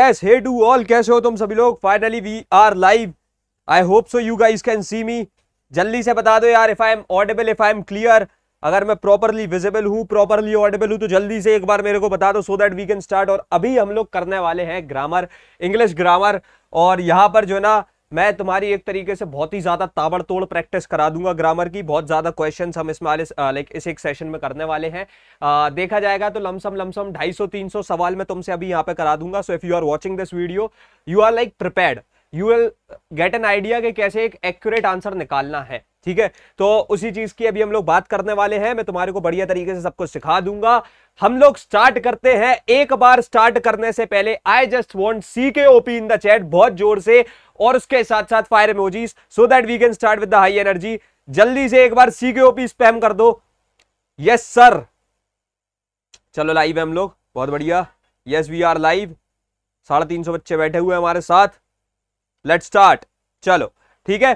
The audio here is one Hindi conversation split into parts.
Yes, hey do all, कैसे हो तुम सभी लोग finally we are live I hope so you guys can see me जल्दी से बता दो यार if I am audible if I am clear अगर मैं प्रॉपरली विजिबल हूँ प्रॉपरली ऑडेबल हूँ तो जल्दी से एक बार मेरे को बता दो so that we can start और अभी हम लोग करने वाले हैं ग्रामर इंग्लिश ग्रामर और यहाँ पर जो है ना मैं तुम्हारी एक तरीके से बहुत ही ज़्यादा ताबड़तोड़ प्रैक्टिस करा दूंगा ग्रामर की बहुत ज़्यादा क्वेश्चन हम इसमें लाइक इस एक सेशन में करने वाले हैं आ, देखा जाएगा तो लमसम लमसम 250 300 सवाल मैं तुमसे अभी यहाँ पे करा दूंगा so if you are watching this video you are like prepare you will get an idea कि कैसे एक एक्यूरेट आंसर निकालना है ठीक है तो उसी चीज की अभी हम लोग बात करने वाले हैं मैं तुम्हारे को बढ़िया तरीके से सब कुछ सिखा दूंगा हम लोग स्टार्ट करते हैं एक बार स्टार्ट करने से पहले आई जस्ट वॉन्ट सी के ओपी इन द चैट बहुत जोर से और उसके साथ साथ fire emojis so that we can start with the high energy जल्दी से एक बार सी के ओपी स्पैम कर दो यस सर चलो लाइव है हम लोग बहुत बढ़िया यस वी आर लाइव साढ़े तीन सौ बच्चे बैठे हुए हमारे साथ लेट स्टार्ट चलो ठीक है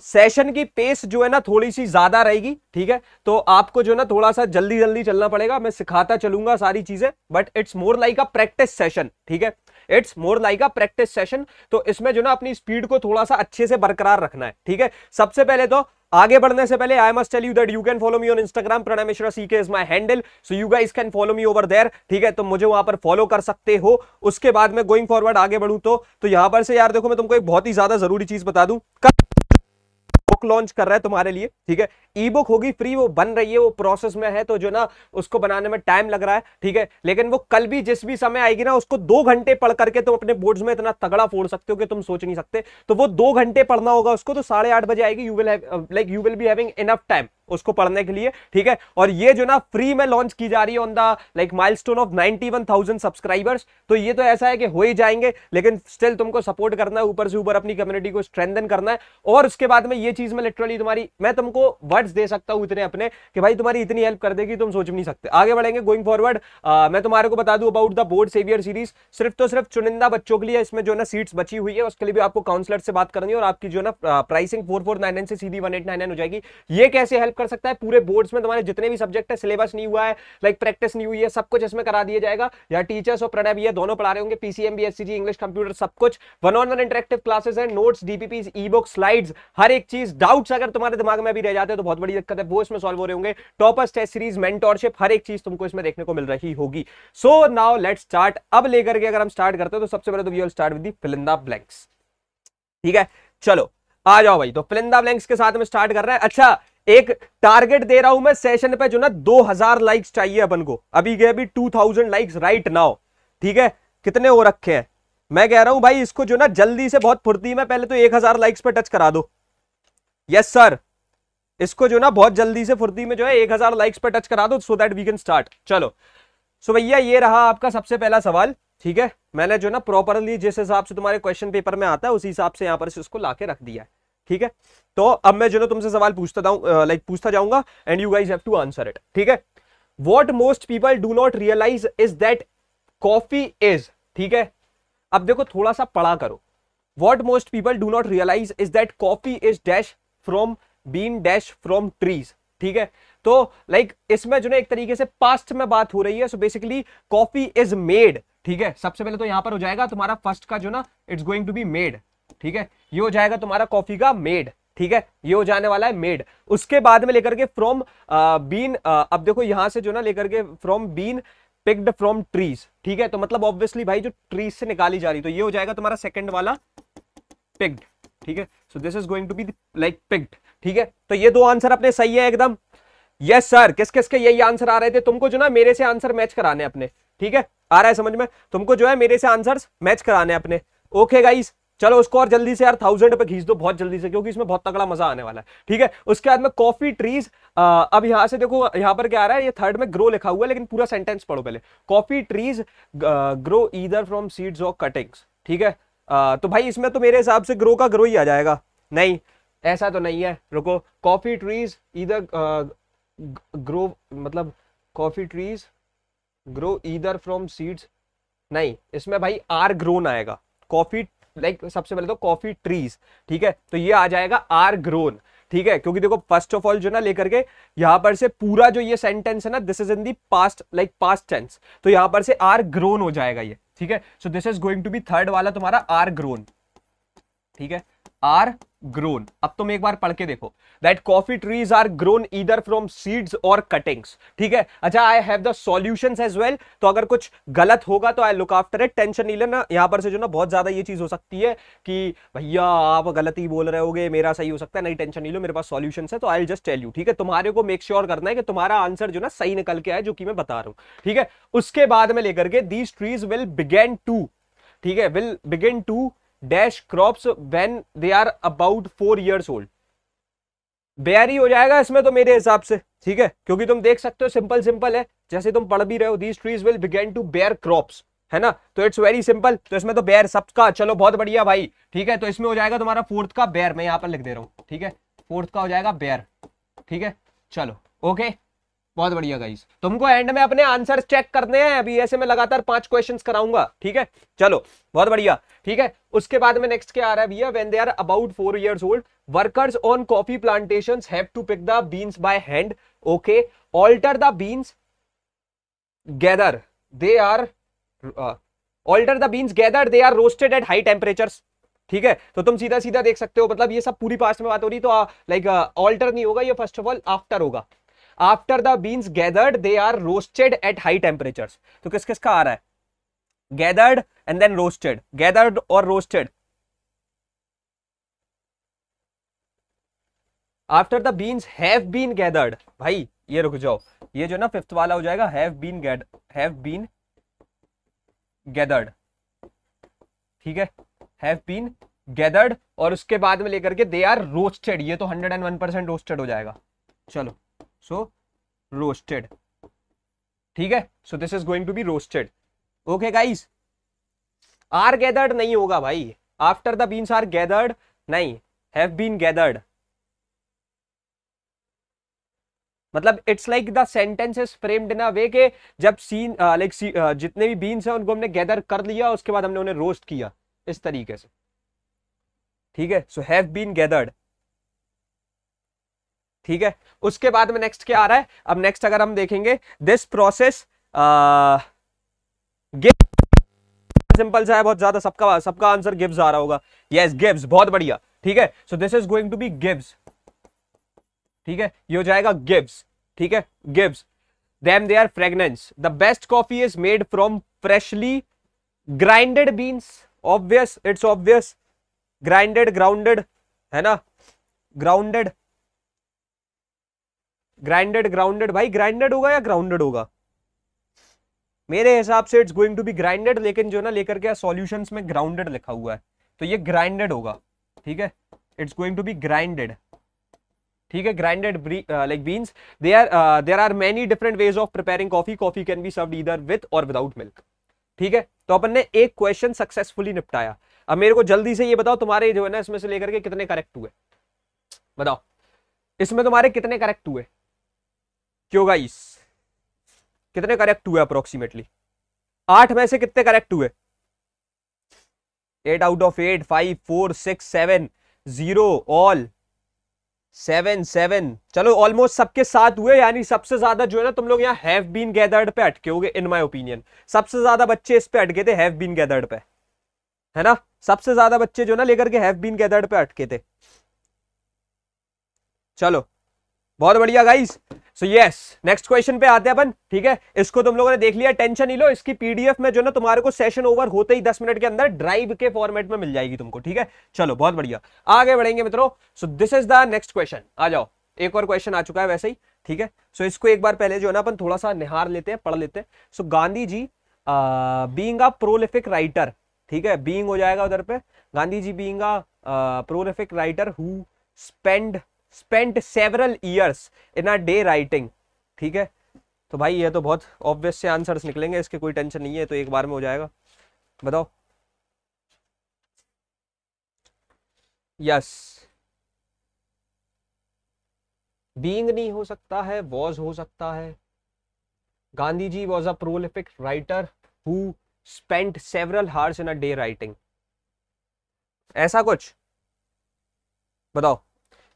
सेशन की पेस जो है ना थोड़ी सी ज्यादा रहेगी ठीक है तो आपको जो है ना थोड़ा सा जल्दी जल्दी चलना पड़ेगा मैं सिखाता चलूंगा सारी चीजें but it's more like a practice session ठीक है it's more like a practice session तो इसमें जो ना अपनी स्पीड को थोड़ा सा अच्छे से बरकरार रखना है ठीक है सबसे पहले तो आगे बढ़ने से पहले I must tell you that you can follow me on Instagram Pranay Mishra C K is my handle so you guys can follow me over there ठीक है तो मुझे वहां पर फॉलो कर सकते हो उसके बाद मैं गोइंग फॉरवर्ड आगे बढ़ू तो, तो यहां पर से यार देखो मैं तुमको एक बहुत ही ज्यादा जरूरी चीज बता दू कर... बुक लॉन्च कर रहा है तुम्हारे लिए ठीक है ई बुक होगी फ्री वो बन रही है वो प्रोसेस में है तो जो ना उसको बनाने में टाइम लग रहा है ठीक है लेकिन वो कल भी जिस भी समय आएगी ना उसको दो घंटे पढ़ करके तुम अपने बोर्ड्स में इतना तगड़ा फोड़ सकते हो कि तुम सोच नहीं सकते तो वो दो घंटे पढ़ना होगा उसको तो साढ़े आठ बजे आएगी you will like you will be having enough time उसको पढ़ने के लिए ठीक है और ये जो ना फ्री में लॉन्च की जा रही है on the like milestone of 91,000 subscribers तो ये तो ऐसा है कि हो ही जाएंगे लेकिन स्टिल तुमको सपोर्ट करना है ऊपर से ऊपर अपनी कम्युनिटी को स्ट्रेंथन करना है और उसके बाद में ये चीज चीज में लिटरली तुम्हारी मैं तुमको वर्ड्स दे सकता हूं इतने अपने कि भाई तुम्हारी इतनी हेल्प कर देगी तुम सोच भी नहीं सकते आगे बढ़ेंगे गोइंग फॉरवर्ड मैं तुम्हारे को बता दू about the board saviour series सिर्फ तो सिर्फ चुनिंदा बच्चों के लिए इसमें जो ना सीट्स बची हुई है उसके लिए भी आपको काउंसलर से बात करनी है और आपकी जो ना प्राइसिंग फोर फोर नाइन से सीधी वन एट नाइन हो जाएगी ये कैसे हेल्प कर सकता है पूरे बोर्ड्स में तुम्हारे जितने भी सब्जेक्ट है सिलेबस नहीं हुआ है लाइक प्रैक्टिस नहीं हुई है सब कुछ इसमें करा दिया जाएगा या टीचर्स और प्रणय भैया दोनों पढ़ा रहे होंगे पीसीएम बी इंग्लिश कंप्यूटर सब कुछ one on one interactive classes है notes DPP ebook slides हर एक चीज सीरीज डाउट्स अगर तुम्हारे दिमाग में अभी रह जाते हैं तो बहुत बड़ी दिक्कत है वो इसमें सॉल्व हो रहे होंगे टॉपर्स टेस्ट सीरीज मेंटोरशिप हर एक चीज तुमको इसमें देखने को मिल रही होगी सो नाउ लेट स्टार्ट अब लेकर के अगर हम स्टार्ट करते हैं तो सबसे पहले तो we start with filling the blanks ठीक है चलो आ जाओ भाई तो फिलिंदा ब्लैंक्स के साथ में स्टार्ट कर रहे हैं अच्छा एक टारगेट दे रहा हूं मैं सेशन पे जो ना 2000 लाइक्स चाहिए अपन को अभी गए अभी 2000 लाइक्स राइट नाउ ठीक है कितने हो रखे हैं मैं कह रहा हूं भाई इसको जो ना जल्दी से बहुत फुर्ती में पहले तो 1000 लाइक्स पे टच करा दो यस सर इसको जो ना बहुत जल्दी से फुर्ती में जो है एक हजार लाइक्स पर टच करा दो so that we can start चलो सो भैया ये रहा आपका सबसे पहला सवाल ठीक है मैंने जो ना प्रॉपरली जिस हिसाब से तुम्हारे क्वेश्चन पेपर में आता है उसी हिसाब से यहां पर इसको ला के रख दिया है ठीक है तो अब मैं जो ना तुमसे सवाल पूछता लाइक पूछता जाऊंगा and you guys have to answer it ठीक है what most people do not realise is that coffee is ठीक है अब देखो थोड़ा सा पढ़ा करो what most people do not realise is that coffee is dash from bean dash from trees ठीक है तो लाइक like, इसमें जो ना एक तरीके से पास्ट में बात हो रही है so basically coffee is made ठीक है सबसे पहले तो यहां पर हो जाएगा तुम्हारा फर्स्ट का जो ना it's going to be made ठीक है ये हो जाएगा तुम्हारा कॉफी का मेड ठीक है ये हो जाने वाला है मेड उसके बाद में लेकर के फ्रॉम बीन uh, uh, अब देखो यहां से जो ना लेकर के from bean picked from trees ठीक है तो मतलब ऑब्वियसली भाई जो ट्रीज से निकाली जा रही तो ये हो जाएगा तुम्हारा सेकेंड वाला पिक्ड ठीक है so this is going to be like picked ठीक है तो ये दो आंसर अपने सही है एकदम यस सर किस किस के यही आंसर आ रहे थे तुमको जो ना मेरे से आंसर मैच कराने अपने ठीक है आ रहा है समझ में तुमको जो है मेरे से आंसर मैच कराने अपने ओके गाइस चलो उसको और जल्दी से यार थाउजेंड पे खींच दो बहुत जल्दी से क्योंकि इसमें बहुत तगड़ा मजा आने वाला है ठीक है उसके बाद में कॉफी ट्रीज आ, अब यहां से देखो यहां पर क्या आ रहा है ये थर्ड में ग्रो लिखा हुआ है लेकिन पूरा सेंटेंस पढ़ो पहले coffee trees grow either from seeds और कटिंग्स ठीक है आ, तो भाई इसमें तो मेरे हिसाब से ग्रो का ग्रो ही आ जाएगा नहीं ऐसा तो नहीं है रुको कॉफ़ी ट्रीज इधर ग्रो मतलब coffee trees grow either from seeds नहीं इसमें भाई आर ग्रोन आएगा कॉफ़ी लाइक सबसे पहले तो कॉफ़ी ट्रीज ठीक है तो ये आ जाएगा आर ग्रोन ठीक है क्योंकि देखो फर्स्ट ऑफ ऑल जो ना लेकर के यहां पर से पूरा जो ये सेंटेंस है ना this is in the past like past tense तो यहां पर से आर ग्रोन हो जाएगा ये ठीक है so this is going to be third वाला तुम्हारा आर ग्रोन ठीक है आर grown अब तुम एक बार पढ़ के देखो that coffee trees are grown either from seeds और कटिंग्स ठीक है अच्छा I have the solutions as well तो अगर कुछ गलत होगा तो I look after it tension नहीं लेना यहाँ पर से जो ना बहुत ज्यादा ये चीज हो सकती है कि भैया आप गलत ही बोल रहे हो मेरा सही हो सकता है नहीं टेंशन नहीं लो मेरे पास सोल्यूशन है तो आई जस्ट टेल यू ठीक है तुम्हारे को मेक श्योर sure करना है कि तुम्हारा आंसर जो ना सही निकल के आए जो कि मैं बता रहा हूँ ठीक है उसके बाद में लेकर के these trees will begin to ठीक है will begin to dash crops when they are about four years old बेरी हो जाएगा इसमें तो मेरे हिसाब से ठीक है क्योंकि तुम देख सकते हो सिंपल सिंपल है जैसे तुम पढ़ भी रहे हो these trees will begin to bear crops है ना तो इट्स वेरी सिंपल तो इसमें तो सब सबका चलो बहुत बढ़िया भाई ठीक है तो इसमें हो जाएगा तुम्हारा फोर्थ का बेयर मैं यहां पर लिख दे रहा हूँ ठीक है फोर्थ का हो जाएगा बेयर ठीक है चलो ओके बहुत बढ़िया गाइस तुमको एंड में अपने आंसर चेक करने हैं अभी ऐसे में लगातार पांच क्वेश्चन कराऊंगा ठीक है चलो बहुत बढ़िया ठीक है उसके बाद में नेक्स्ट क्या आ रहा है भैया when they are about four years old workers on coffee plantation have to pick the beans by hand okay after the beans gather they are after the beans gather they are roasted at high temperature ठीक है तो तुम सीधा सीधा देख सकते हो मतलब ये सब पूरी पास में बात हो रही तो लाइक uh, ऑल्टर uh, नहीं होगा ये फर्स्ट ऑफ ऑल आफ्टर होगा after the beans gathered they are roasted at high temperature तो किस किस का आ रहा है gathered and then roasted gathered और roasted after the beans have been gathered भाई ये रुक जाओ ये जो ना फिफ्थ वाला हो जाएगा have been gather have been gathered ठीक है हैव बीन गैदर्ड और उसके बाद में लेकर के दे आर रोस्टेड ये तो hundred and one percent roasted हो जाएगा चलो सो रोस्टेड ठीक है so this is going to be roasted okay guys are gathered नहीं होगा भाई after the beans are gathered नहीं हैव बीन गैदर्ड मतलब it's like the sentence is framed in a way के जब सीन लाइक सी जितने भी बीन्स हैं उनको हमने गैदर कर लिया उसके बाद हमने उन्हें रोस्ट किया इस तरीके से ठीक है सो हैव बीन गैदर्ड ठीक है उसके बाद में नेक्स्ट क्या आ रहा है अब नेक्स्ट अगर हम देखेंगे दिस प्रोसेस सिंपल सा है बहुत ज्यादा सबका सबका आंसर गिव्स आ रहा होगा यस गिव्स बहुत बढ़िया ठीक है so this is going to be gives ठीक है ये हो जाएगा गिव्स ठीक है gives them they are fragrance the best coffee is made from freshly grinded beans obvious it's obvious grinded grounded है ना ग्राउंडेड ग्राइंडेड ग्राउंडेड भाई ग्राइंडेड होगा या ग्राउंडेड होगा मेरे हिसाब से it's going to be grinded लेकिन जो ना लेकर के सॉल्यूशंस में ग्राउंडेड लिखा हुआ है तो ये ग्राइंडेड होगा ठीक है it's going to be grinded ठीक है grinded like beans they are there are many different ways of preparing coffee coffee can be serve either with और विदाउट मिल्क ठीक है तो अपन ने एक क्वेश्चन सक्सेसफुली निपटाया अब मेरे को जल्दी से ये बताओ तुम्हारे जो है ना इसमें से लेकर के कितने करेक्ट हुए बताओ इसमें तुम्हारे कितने करेक्ट हुए क्यों गाइस कितने करेक्ट हुए अप्रोक्सीमेटली आठ में से कितने करेक्ट हुए eight out of eight five four six seven zero all seven seven चलो ऑलमोस्ट सबके साथ हुए यानी सबसे ज्यादा जो है ना तुम लोग यहाँ हैव बीन गैदर्ड पे अटके गए इन माई ओपिनियन सबसे ज्यादा बच्चे इस पे अटके थे हैव बीन गैदर्ड पे है ना सबसे ज्यादा बच्चे जो ना लेकर के हैव बीन गैदर्ड पे अटके थे चलो बहुत बढ़िया guys so yes next question पे आते हैं अपन ठीक है इसको तुम लोगों ने देख लिया टेंशन नहीं लो इसकी पीडीएफ में जो ना तुम्हारे को सेशन ओवर होते ही दस मिनट के अंदर ड्राइव के फॉर्मेट में मिल जाएगी तुमको ठीक है चलो बहुत बढ़िया आगे बढ़ेंगे मित्रों so this is the next question आ जाओ एक और क्वेश्चन आ चुका है वैसे ही ठीक है सो so, इसको एक बार पहले जो है ना अपन थोड़ा सा निहार लेते हैं पढ़ लेते हैं so so, Gandhi ji being prolific writer ठीक है बींग हो जाएगा उधर पे Gandhi ji being prolific writer who spend spent several years in a day writing ठीक है तो भाई ये तो बहुत ऑब्वियस से आंसर्स निकलेंगे इसके कोई टेंशन नहीं है तो एक बार में हो जाएगा बताओ यस बींग नहीं हो सकता है वॉज हो सकता है Gandhi ji was a prolific writer who spent several hours in a day writing ऐसा कुछ बताओ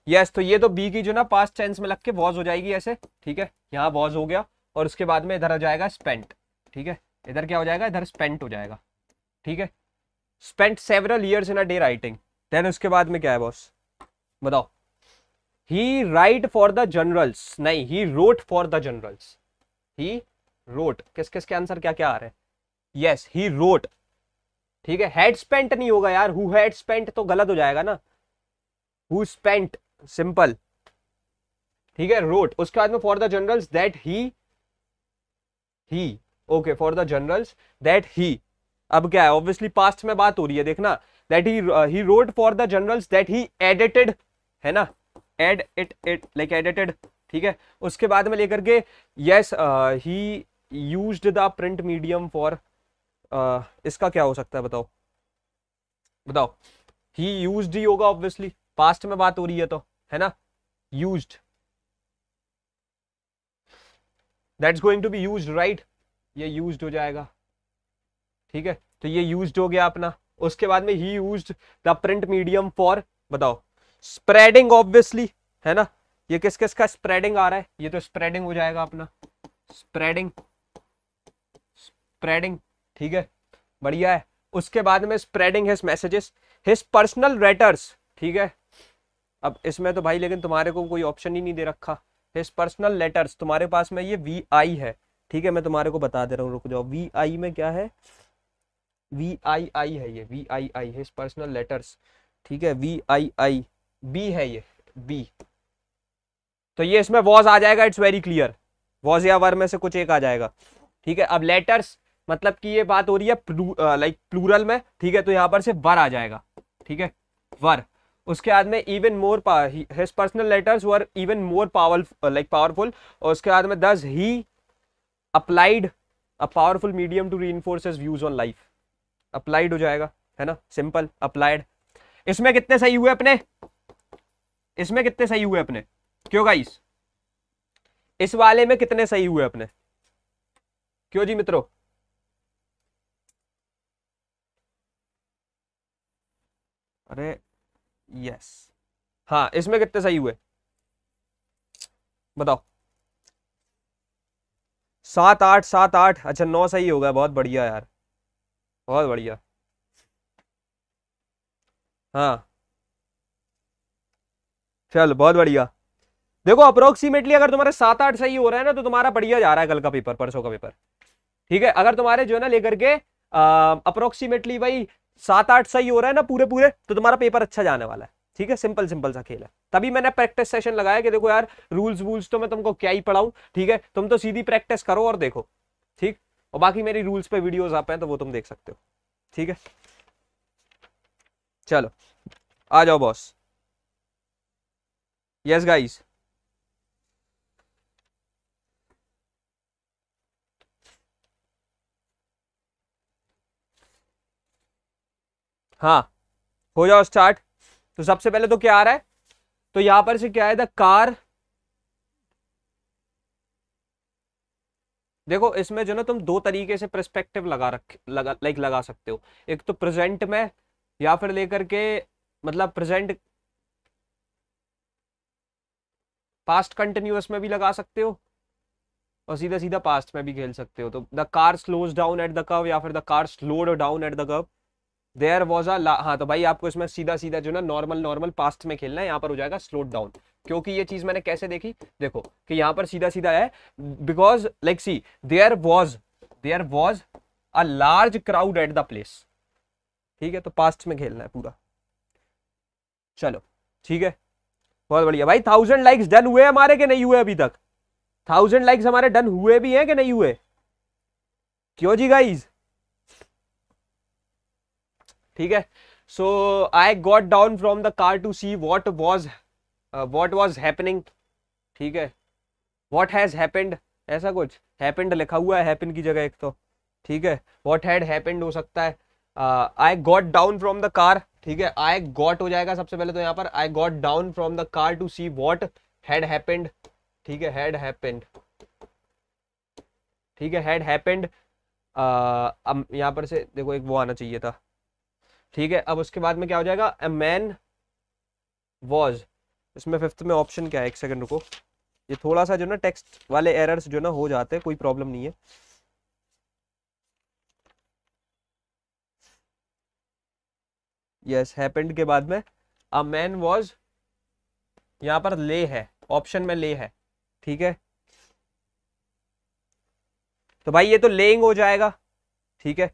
यस तो ये तो बी की जो ना पास्ट टेंस में लग के वॉज हो जाएगी ऐसे ठीक है यहाँ वॉज हो गया और उसके बाद में इधर आ जाएगा स्पेंट ठीक है इधर क्या हो जाएगा इधर स्पेंट हो जाएगा ठीक है spent several years in a day writing then उसके बाद में क्या है बॉस बताओ he write for the journals नहीं he wrote for the journals he wrote किस किस के आंसर क्या क्या आ रहे हैं यस ही रोट ठीक है हेड स्पेंट नहीं होगा यार हु हेड स्पेंट तो गलत हो जाएगा ना हु स्पेंट सिंपल ठीक है रोट उसके बाद में for the journals that he he okay for the journals that he अब क्या है ऑब्वियसली पास्ट में बात हो रही है देखना that he he wrote for the journals that he edited है ना edit it it like edited ठीक है उसके बाद में लेकर के yes he use the print medium for इसका क्या हो सकता है बताओ बताओ ही यूज ही होगा ऑब्वियसली पास्ट में बात हो रही है तो है ना use that's going to be use right ये यूज हो जाएगा ठीक है तो ये यूज हो गया अपना उसके बाद में he use the print medium for बताओ स्प्रेडिंग ऑब्वियसली है ना ये किस किस का स्प्रेडिंग आ रहा है ये तो स्प्रेडिंग हो जाएगा अपना स्प्रेडिंग स्प्रेडिंग ठीक है बढ़िया है उसके बाद में spreading his messages his personal letters ठीक है अब इसमें तो भाई लेकिन तुम्हारे को कोई ऑप्शन ही नहीं दे रखा हिज पर्सनल लेटर्स तुम्हारे पास में ये वी आई है ठीक है मैं तुम्हारे को बता दे रहा हूँ रुक जाओ वी आई में क्या है वी आई आई है ये V I I his personal letters ठीक है वी आई आई बी है ये बी तो ये इसमें वॉज आ जाएगा इट्स वेरी क्लियर वॉज या वर में से कुछ एक आ जाएगा ठीक है अब लेटर्स मतलब कि ये बात हो रही है प्लू, लाइक प्लूरल में ठीक है तो यहाँ पर से वर आ जाएगा ठीक है वर उसके बाद में even more his personal letters were even more power like powerful और उसके बाद में thus he applied a powerful medium to reinforce views on life applied हो जाएगा है ना सिंपल अप्लाइड इसमें कितने सही हुए अपने इसमें कितने सही हुए अपने क्यों गाइस इस वाले में कितने सही हुए अपने क्यों जी मित्रों अरे यस हाँ इसमें कितने सही हुए बताओ सात आठ सात आठ अच्छा नौ सही होगा बहुत बढ़िया यार बहुत बढ़िया हाँ चल बहुत बढ़िया देखो अप्रोक्सीमेटली अगर तुम्हारे सात आठ सही हो रहा है ना तो तुम्हारा बढ़िया जा रहा है कल का पेपर परसों का पेपर ठीक है अगर तुम्हारे जो है ना लेकर के अप्रोक्सीमेटली भाई सात आठ सही हो रहा है ना पूरे पूरे तो तुम्हारा पेपर अच्छा जाने वाला है ठीक है सिंपल सिंपल सा खेल है तभी मैंने प्रैक्टिस सेशन लगाया कि देखो यार रूल्स वूल्स तो मैं तुमको क्या ही पढ़ाऊं ठीक है तुम तो सीधी प्रैक्टिस करो और देखो ठीक और बाकी मेरी रूल्स पे वीडियोस आप हैं तो वो तुम देख सकते हो ठीक है चलो आ जाओ बॉस यस गाइस हाँ हो जाओ स्टार्ट तो सबसे पहले तो क्या आ रहा है तो यहां पर से क्या है द कार देखो इसमें जो ना तुम दो तरीके से प्रस्पेक्टिव लगा रख लगा लाइक लगा सकते हो एक तो प्रेजेंट में या फिर लेकर के मतलब प्रेजेंट पास्ट कंटिन्यूस में भी लगा सकते हो और सीधा सीधा पास्ट में भी खेल सकते हो तो the car slows down at the curve या फिर the car slowed down at the curve there was a हाँ तो भाई आपको इसमें सीधा सीधा जो ना नॉर्मल नॉर्मल पास्ट में खेलना है यहाँ पर हो जाएगा स्लो डाउन क्योंकि ये चीज मैंने कैसे देखी देखो कि यहाँ पर सीधा सीधा है because like see there was there was a large crowd at the place ठीक है तो पास्ट में खेलना है पूरा चलो ठीक है बहुत बढ़िया भाई थाउजेंड लाइक्स डन हुए हमारे के नहीं हुए अभी तक थाउजेंड लाइक्स हमारे डन हुए भी हैं कि नहीं हुए क्यों जी गाइज ठीक है so I got down from the car to see what was what was happening ठीक है वॉट हैज़ हैपेंड ऐसा कुछ हैपेंड लिखा हुआ है हैपन की जगह एक तो ठीक है वॉट हैड हैपेंड हो सकता है I got down from the car ठीक है आई गॉट हो जाएगा सबसे पहले तो यहाँ पर I got down from the car to see what had happened ठीक है हैड हैपेंड ठीक है हैड हैपेंड uh, यहाँ पर से देखो एक वो आना चाहिए था ठीक है अब उसके बाद में क्या हो जाएगा अ मैन वॉज इसमें फिफ्थ में ऑप्शन क्या है एक सेकंड रुको ये थोड़ा सा जो ना टेक्स्ट वाले एरर्स जो ना हो जाते हैं कोई प्रॉब्लम नहीं है यस yes, हैपेंड के बाद में अ मैन वॉज यहां पर ले है ऑप्शन में ले है ठीक है तो भाई ये तो लेइंग हो जाएगा ठीक है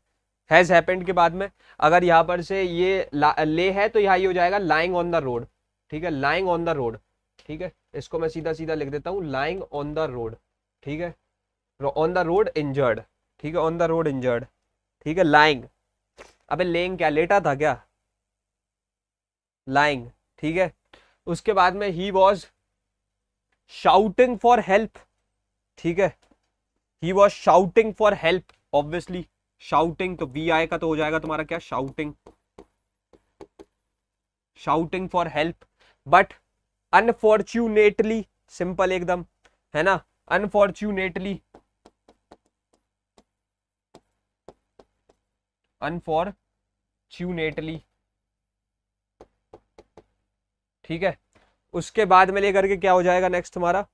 हैज़ हैपेंड के बाद में अगर यहाँ पर से ये ले है तो यहाँ ये हो जाएगा लाइंग ऑन द रोड ठीक है लाइंग ऑन द रोड ठीक है इसको मैं सीधा सीधा लिख देता हूँ लाइंग ऑन द रोड ठीक है ऑन द रोड इंजर्ड ठीक है ऑन द रोड इंजर्ड ठीक है लाइंग अबे लेंग क्या लेटा था क्या लाइंग ठीक है उसके बाद में he was shouting for help ठीक है he was shouting for help obviously shouting तो वी आई का तो हो जाएगा तुम्हारा क्या shouting shouting for help but unfortunately simple एकदम है ना अनफॉर्चुनेटली अनफॉर्चुनेटली ठीक है उसके बाद में लेकर के क्या हो जाएगा नेक्स्ट तुम्हारा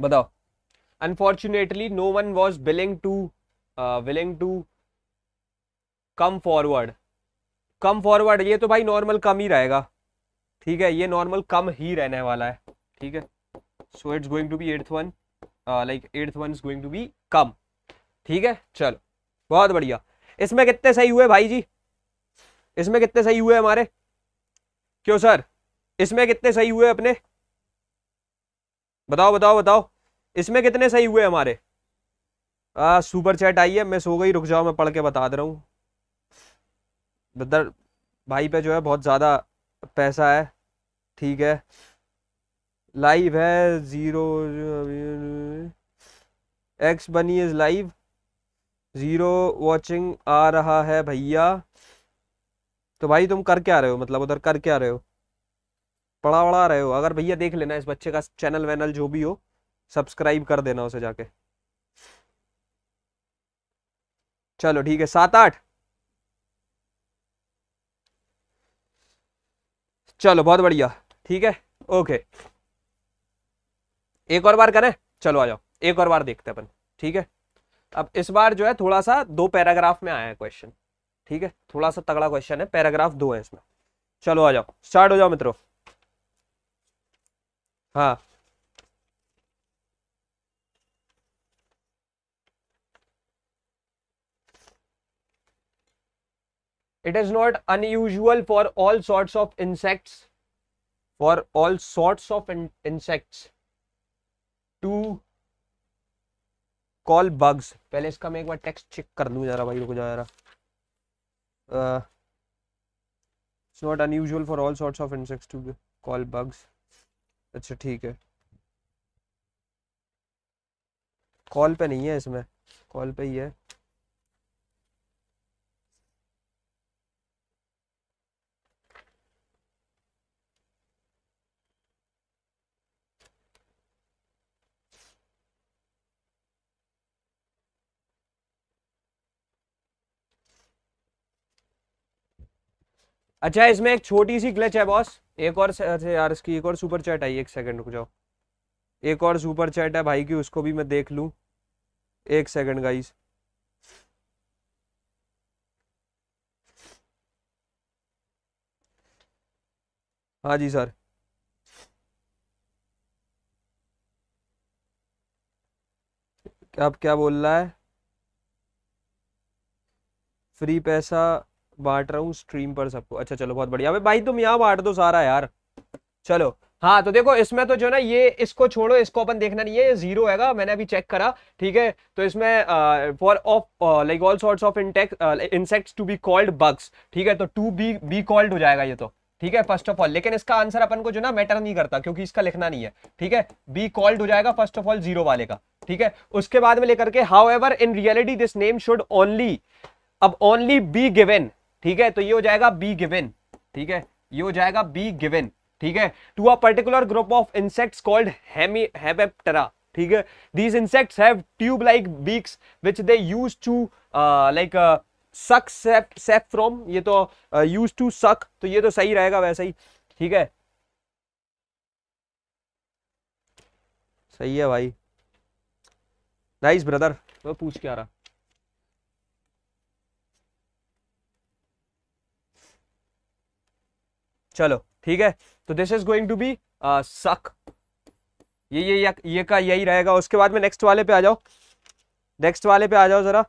बताओ unfortunately no one was willing to uh, willing to come forward come forward ये तो भाई normal कम ही रहेगा ठीक है ये normal कम ही रहने वाला है ठीक है so it's going to be eighth one uh, like eighth one is going to be कम ठीक है चलो बहुत बढ़िया इसमें कितने सही हुए भाई जी इसमें कितने सही हुए हमारे क्यों सर इसमें कितने सही हुए अपने बताओ बताओ बताओ इसमें कितने सही हुए हमारे आ, सुपर चैट आई है मिस हो गई रुक जाओ मैं पढ़ के बता दे रहा हूँ ब्रदर भाई पे जो है बहुत ज़्यादा पैसा है ठीक है लाइव है zero X bunny is live zero watching आ रहा है भैया तो भाई तुम कर क्या रहे हो मतलब उधर कर क्या रहे हो पढ़ा वढ़ा रहे हो अगर भैया देख लेना इस बच्चे का चैनल वैनल जो भी हो सब्सक्राइब कर देना उसे जाके चलो ठीक है सात आठ चलो बहुत बढ़िया ठीक है ओके एक और बार करें चलो आ जाओ एक और बार देखते अपन ठीक है अब इस बार जो है थोड़ा सा दो पैराग्राफ में आया है क्वेश्चन ठीक है थोड़ा सा तगड़ा क्वेश्चन है पैराग्राफ दो है इसमें चलो आ जाओ स्टार्ट हो जाओ मित्रों हाँ it is not unusual for all sorts of insects for all sorts of insects to call bugs पहले इसका मैं एक बार टेक्स्ट चेक कर लूँ जरा भाई रुको जरा it's not unusual for all sorts of insects to call bugs अच्छा ठीक है कॉल पे नहीं है इसमें कॉल पे ही है अच्छा इसमें एक छोटी सी क्लच है बॉस एक और अच्छा यार इसकी एक और सुपर चैट आई एक सेकंड रुक जाओ एक और सुपर चैट है भाई की उसको भी मैं देख लूँ एक सेकंड गाइस हाँ जी सर आप क्या बोल रहा है फ्री पैसा बांट रहा हूँ स्ट्रीम पर सबको अच्छा चलो बहुत बढ़िया अबे भाई तुम यहाँ बांट दो सारा यार चलो हाँ तो देखो इसमें तो जो ना ये इसको छोड़ो इसको अपन देखना नहीं है ये जीरो हैगा मैंने अभी चेक करा ठीक है तो इसमें for of like all sorts of insects insects to be called bugs ठीक है तो टू बी बी कॉल्ड हो जाएगा ये तो ठीक है फर्स्ट ऑफ ऑल लेकिन इसका आंसर अपन को जो ना मैटर नहीं करता क्योंकि इसका लिखना नहीं है ठीक है बी कॉल्ड हो जाएगा फर्स्ट ऑफ ऑल जीरो वाले का ठीक है उसके बाद में लेकर के however in reality this name should only अब ओनली बी गिवेन ठीक है तो ये हो जाएगा बी गिवेन ठीक है ये हो जाएगा बी गिवेन ठीक है to a particular group of insects called Hemiptera ठीक है these insects have tube like beaks which they use to like suck sap from ये तो यूज टू सक तो ये तो सही रहेगा वैसे ही ठीक है सही है भाई नाइस ब्रदर मैं पूछ के आ रहा चलो ठीक है तो this is going to be suck ये ये ये का यही रहेगा उसके बाद में नेक्स्ट वाले पे आ जाओ नेक्स्ट वाले पे आ जाओ जरा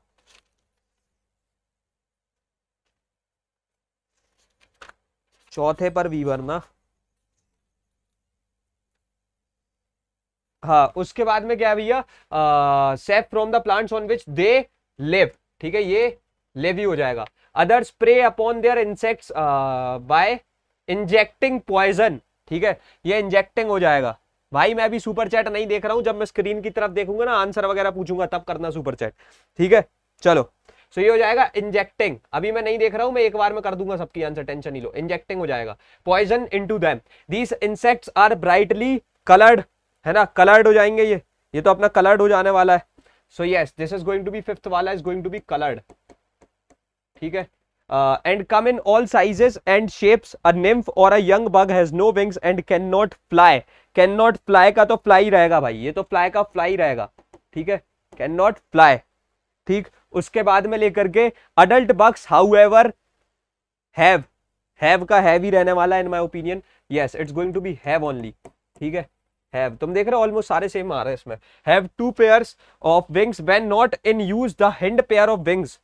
चौथे पर वी वर्मा हाँ उसके बाद में क्या भैया sap from the plants on which they live ठीक है ये ही हो जाएगा other spray upon their insects by injecting poison ठीक है ये इंजेक्टिंग हो जाएगा भाई मैं अभी सुपर चैट नहीं देख रहा हूं जब मैं स्क्रीन की तरफ देखूंगा ना आंसर वगैरह पूछूंगा तब करना सुपर चैट ठीक है चलो सो ये हो जाएगा इंजेक्टिंग अभी मैं नहीं देख रहा हूं मैं एक बार में कर दूंगा सबकी आंसर टेंशन नहीं लो इंजेक्टिंग हो जाएगा poison into them these insects are brightly coloured है ना कलर्ड हो जाएंगे ये ये तो अपना कलर्ड हो जाने वाला है so yes this is going to be fifth वाला is going to be coloured ठीक है Uh, and come in all sizes and shapes a nymph or a young bug has no wings and cannot fly can not fly का तो फ्लाई रहेगा भाई ये तो फ्लाई का फ्लाई रहेगा ठीक है कैन नॉट फ्लाई ठीक उसके बाद में लेकर के adult bugs however have have का हैव ही रहने वाला in my opinion yes it's going to be have only ठीक है हैव तुम देख रहे हो ऑलमोस्ट सारे सेम आ रहे हैं इसमें have two pairs of wings when not in use the hind pair of wings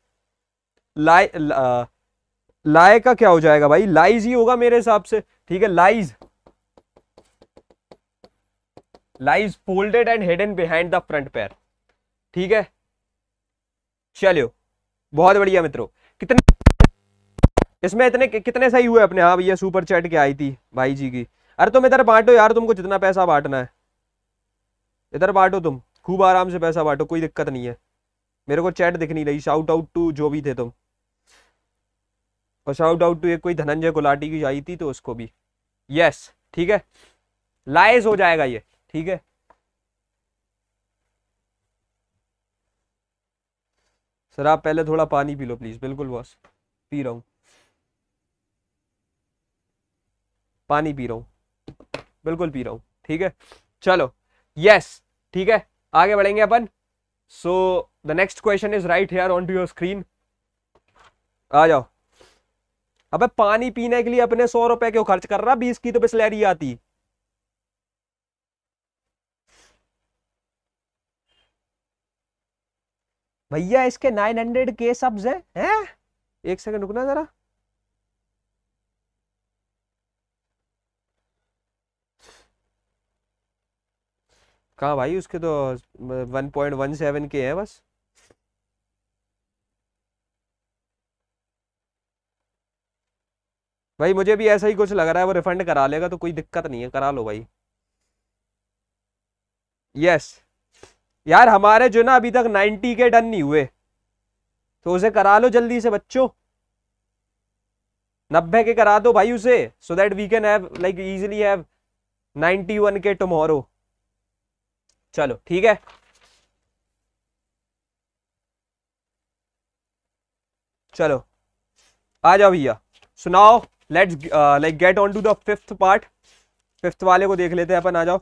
lie लाए का क्या हो जाएगा भाई लाइज ही होगा मेरे हिसाब से ठीक है lies lies folded and hidden behind the front pair ठीक है चलो बहुत बढ़िया मित्रों कितने इसमें इतने कितने सही हुए अपने आप हाँ भैया सुपर चैट के आई थी भाई जी की अरे तुम इधर बांटो यार तुमको जितना पैसा बांटना है इधर बांटो तुम खूब आराम से पैसा बांटो कोई दिक्कत नहीं है मेरे को चैट दिख नहीं रही शाउट आउट टू जो भी थे तुम और शाउट आउट टू एक कोई धनंजय गुलाटी की आई थी तो उसको भी यस ठीक है लाइज हो जाएगा ये ठीक है सर आप पहले थोड़ा पानी पी लो प्लीज बिल्कुल बॉस पी रहा हूँ पानी पी रहा हूँ बिल्कुल पी रहा हूँ ठीक है चलो यस ठीक है आगे बढ़ेंगे अपन so the next question is right here on to your screen आ जाओ अब पानी पीने के लिए अपने सौ रुपए क्यों खर्च कर रहा बीस की तो बिस्लैरी आती भैया इसके नाइन हंड्रेड के सब्ज है, हैं? एक सेकंड रुकना जरा कहा भाई उसके तो वन पॉइंट वन सेवन के हैं बस भाई मुझे भी ऐसा ही कुछ लग रहा है वो रिफंड करा लेगा तो कोई दिक्कत नहीं है करा लो भाई यस यार हमारे जो ना अभी तक 90 के डन नहीं हुए तो उसे करा लो जल्दी से बच्चों नब्बे के करा दो भाई उसे so that we can have like easily have 91 के टुमारो चलो ठीक है चलो आ जाओ भैया सुनाओ let's like get on to the fifth part fifth वाले को देख लेते हैं अपन आ जाओ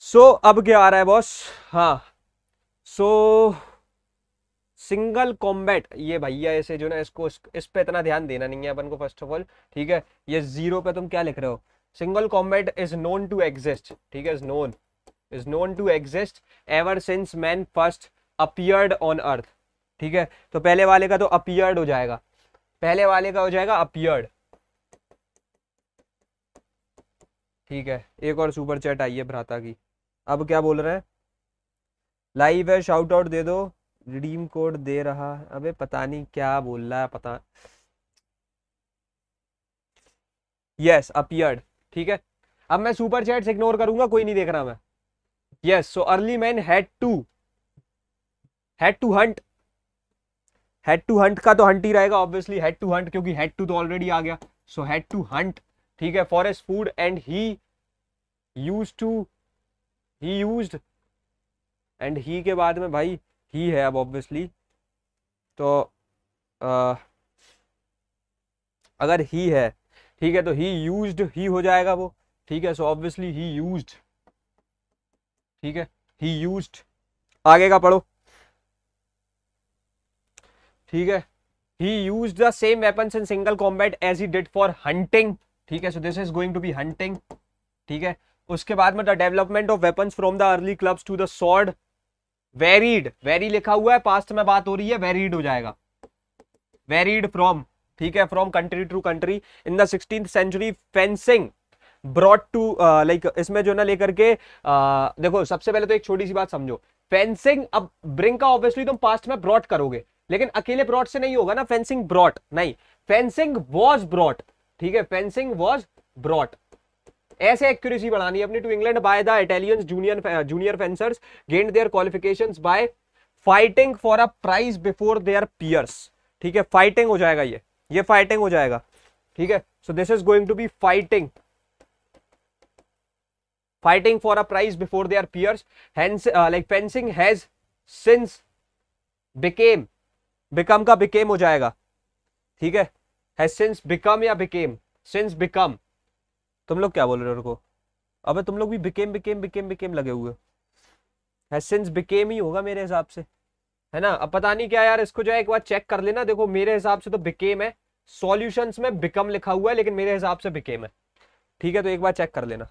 सो so, अब क्या आ रहा है बॉस हाँ सो सिंगल कॉम्बैट ये भैया ऐसे जो ना इसको इस पे इतना ध्यान देना नहीं है अपन को फर्स्ट ऑफ ऑल ठीक है ये जीरो पे तुम क्या लिख रहे हो single combat is known to exist ठीक है is known is known to exist ever since man first appeared on earth ठीक है तो पहले वाले का तो अपियर्ड हो जाएगा पहले वाले का हो जाएगा अपियर्ड ठीक है एक और सुपर चैट आई है भ्राता की अब क्या बोल रहे हैं लाइव है शाउट आउट दे दो रिडीम कोड दे रहा अबे पता नहीं क्या बोल रहा है पता यस अपियर्ड ठीक है अब मैं सुपर चैट इग्नोर करूंगा कोई नहीं देख रहा मैं yes so early man had to had to hunt had to hunt का तो हंट ही रहेगा ऑब्वियसली हेड टू हंट क्योंकि हेड टू तो ऑलरेडी आ गया सो हेड टू हंट ठीक है for his food and he used to he use and he के बाद में भाई ही है अब ऑब्वियसली तो आ, अगर ही है ठीक है तो ही यूज ही हो जाएगा वो ठीक है सो ऑब्वियसली ही यूज ठीक है ही यूज आगे का पढ़ो ठीक है he used the same weapons in single combat as he did for hunting ठीक है so this is going to be hunting ठीक है उसके बाद में the development of weapons from the early clubs to the sword varied very लिखा हुआ है पास्ट में बात हो रही है वेरीड हो जाएगा वेरीड फ्रॉम ठीक है from country to country in the century fencing brought to like इसमें जो ना लेकर के uh, देखो सबसे पहले तो एक छोटी सी बात समझो फेंसिंग अब ब्रिंग का ऑब्वियसली तुम पास्ट में ब्रॉड करोगे लेकिन अकेले ब्रॉड से नहीं होगा ना फेंसिंग ब्रॉट नहीं फेंसिंग वॉज ब्रॉट ठीक है फेंसिंग वॉज ब्रॉट ऐसे एक्यूरेसी बढ़ानी अपनी to England by the Italian junior junior fencers gained their qualification by fighting for a prize before their peers ठीक है फाइटिंग हो जाएगा ये ये फाइटिंग हो जाएगा ठीक है so this is going to be fighting fighting for a prize before their peers like fencing has since became become का बिकेम हो जाएगा ठीक है है सिंस बिकम या बिकेम सिंस बिकम तुम लोग क्या बोल रहे हो उनको अबे तुम लोग भी बिकेम बिकेम बिकेम बिकेम लगे हुए है सिंस बिकेम ही होगा मेरे हिसाब से है ना अब पता नहीं क्या यार इसको जो है एक बार चेक कर लेना देखो मेरे हिसाब से तो बिकेम है सॉल्यूशंस में बिकम लिखा हुआ है लेकिन मेरे हिसाब से बिकेम है ठीक है तो एक बार चेक कर लेना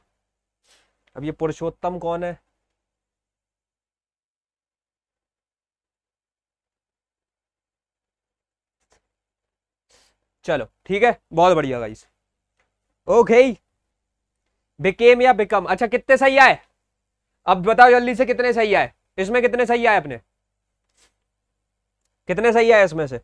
अब ये पुरुषोत्तम कौन है चलो ठीक है बहुत बढ़िया गाइस ओके बिकेम या बिकम अच्छा कितने सही आए अब बताओ जल्दी से कितने सही आए इसमें कितने सही आए अपने कितने सही आए इसमें से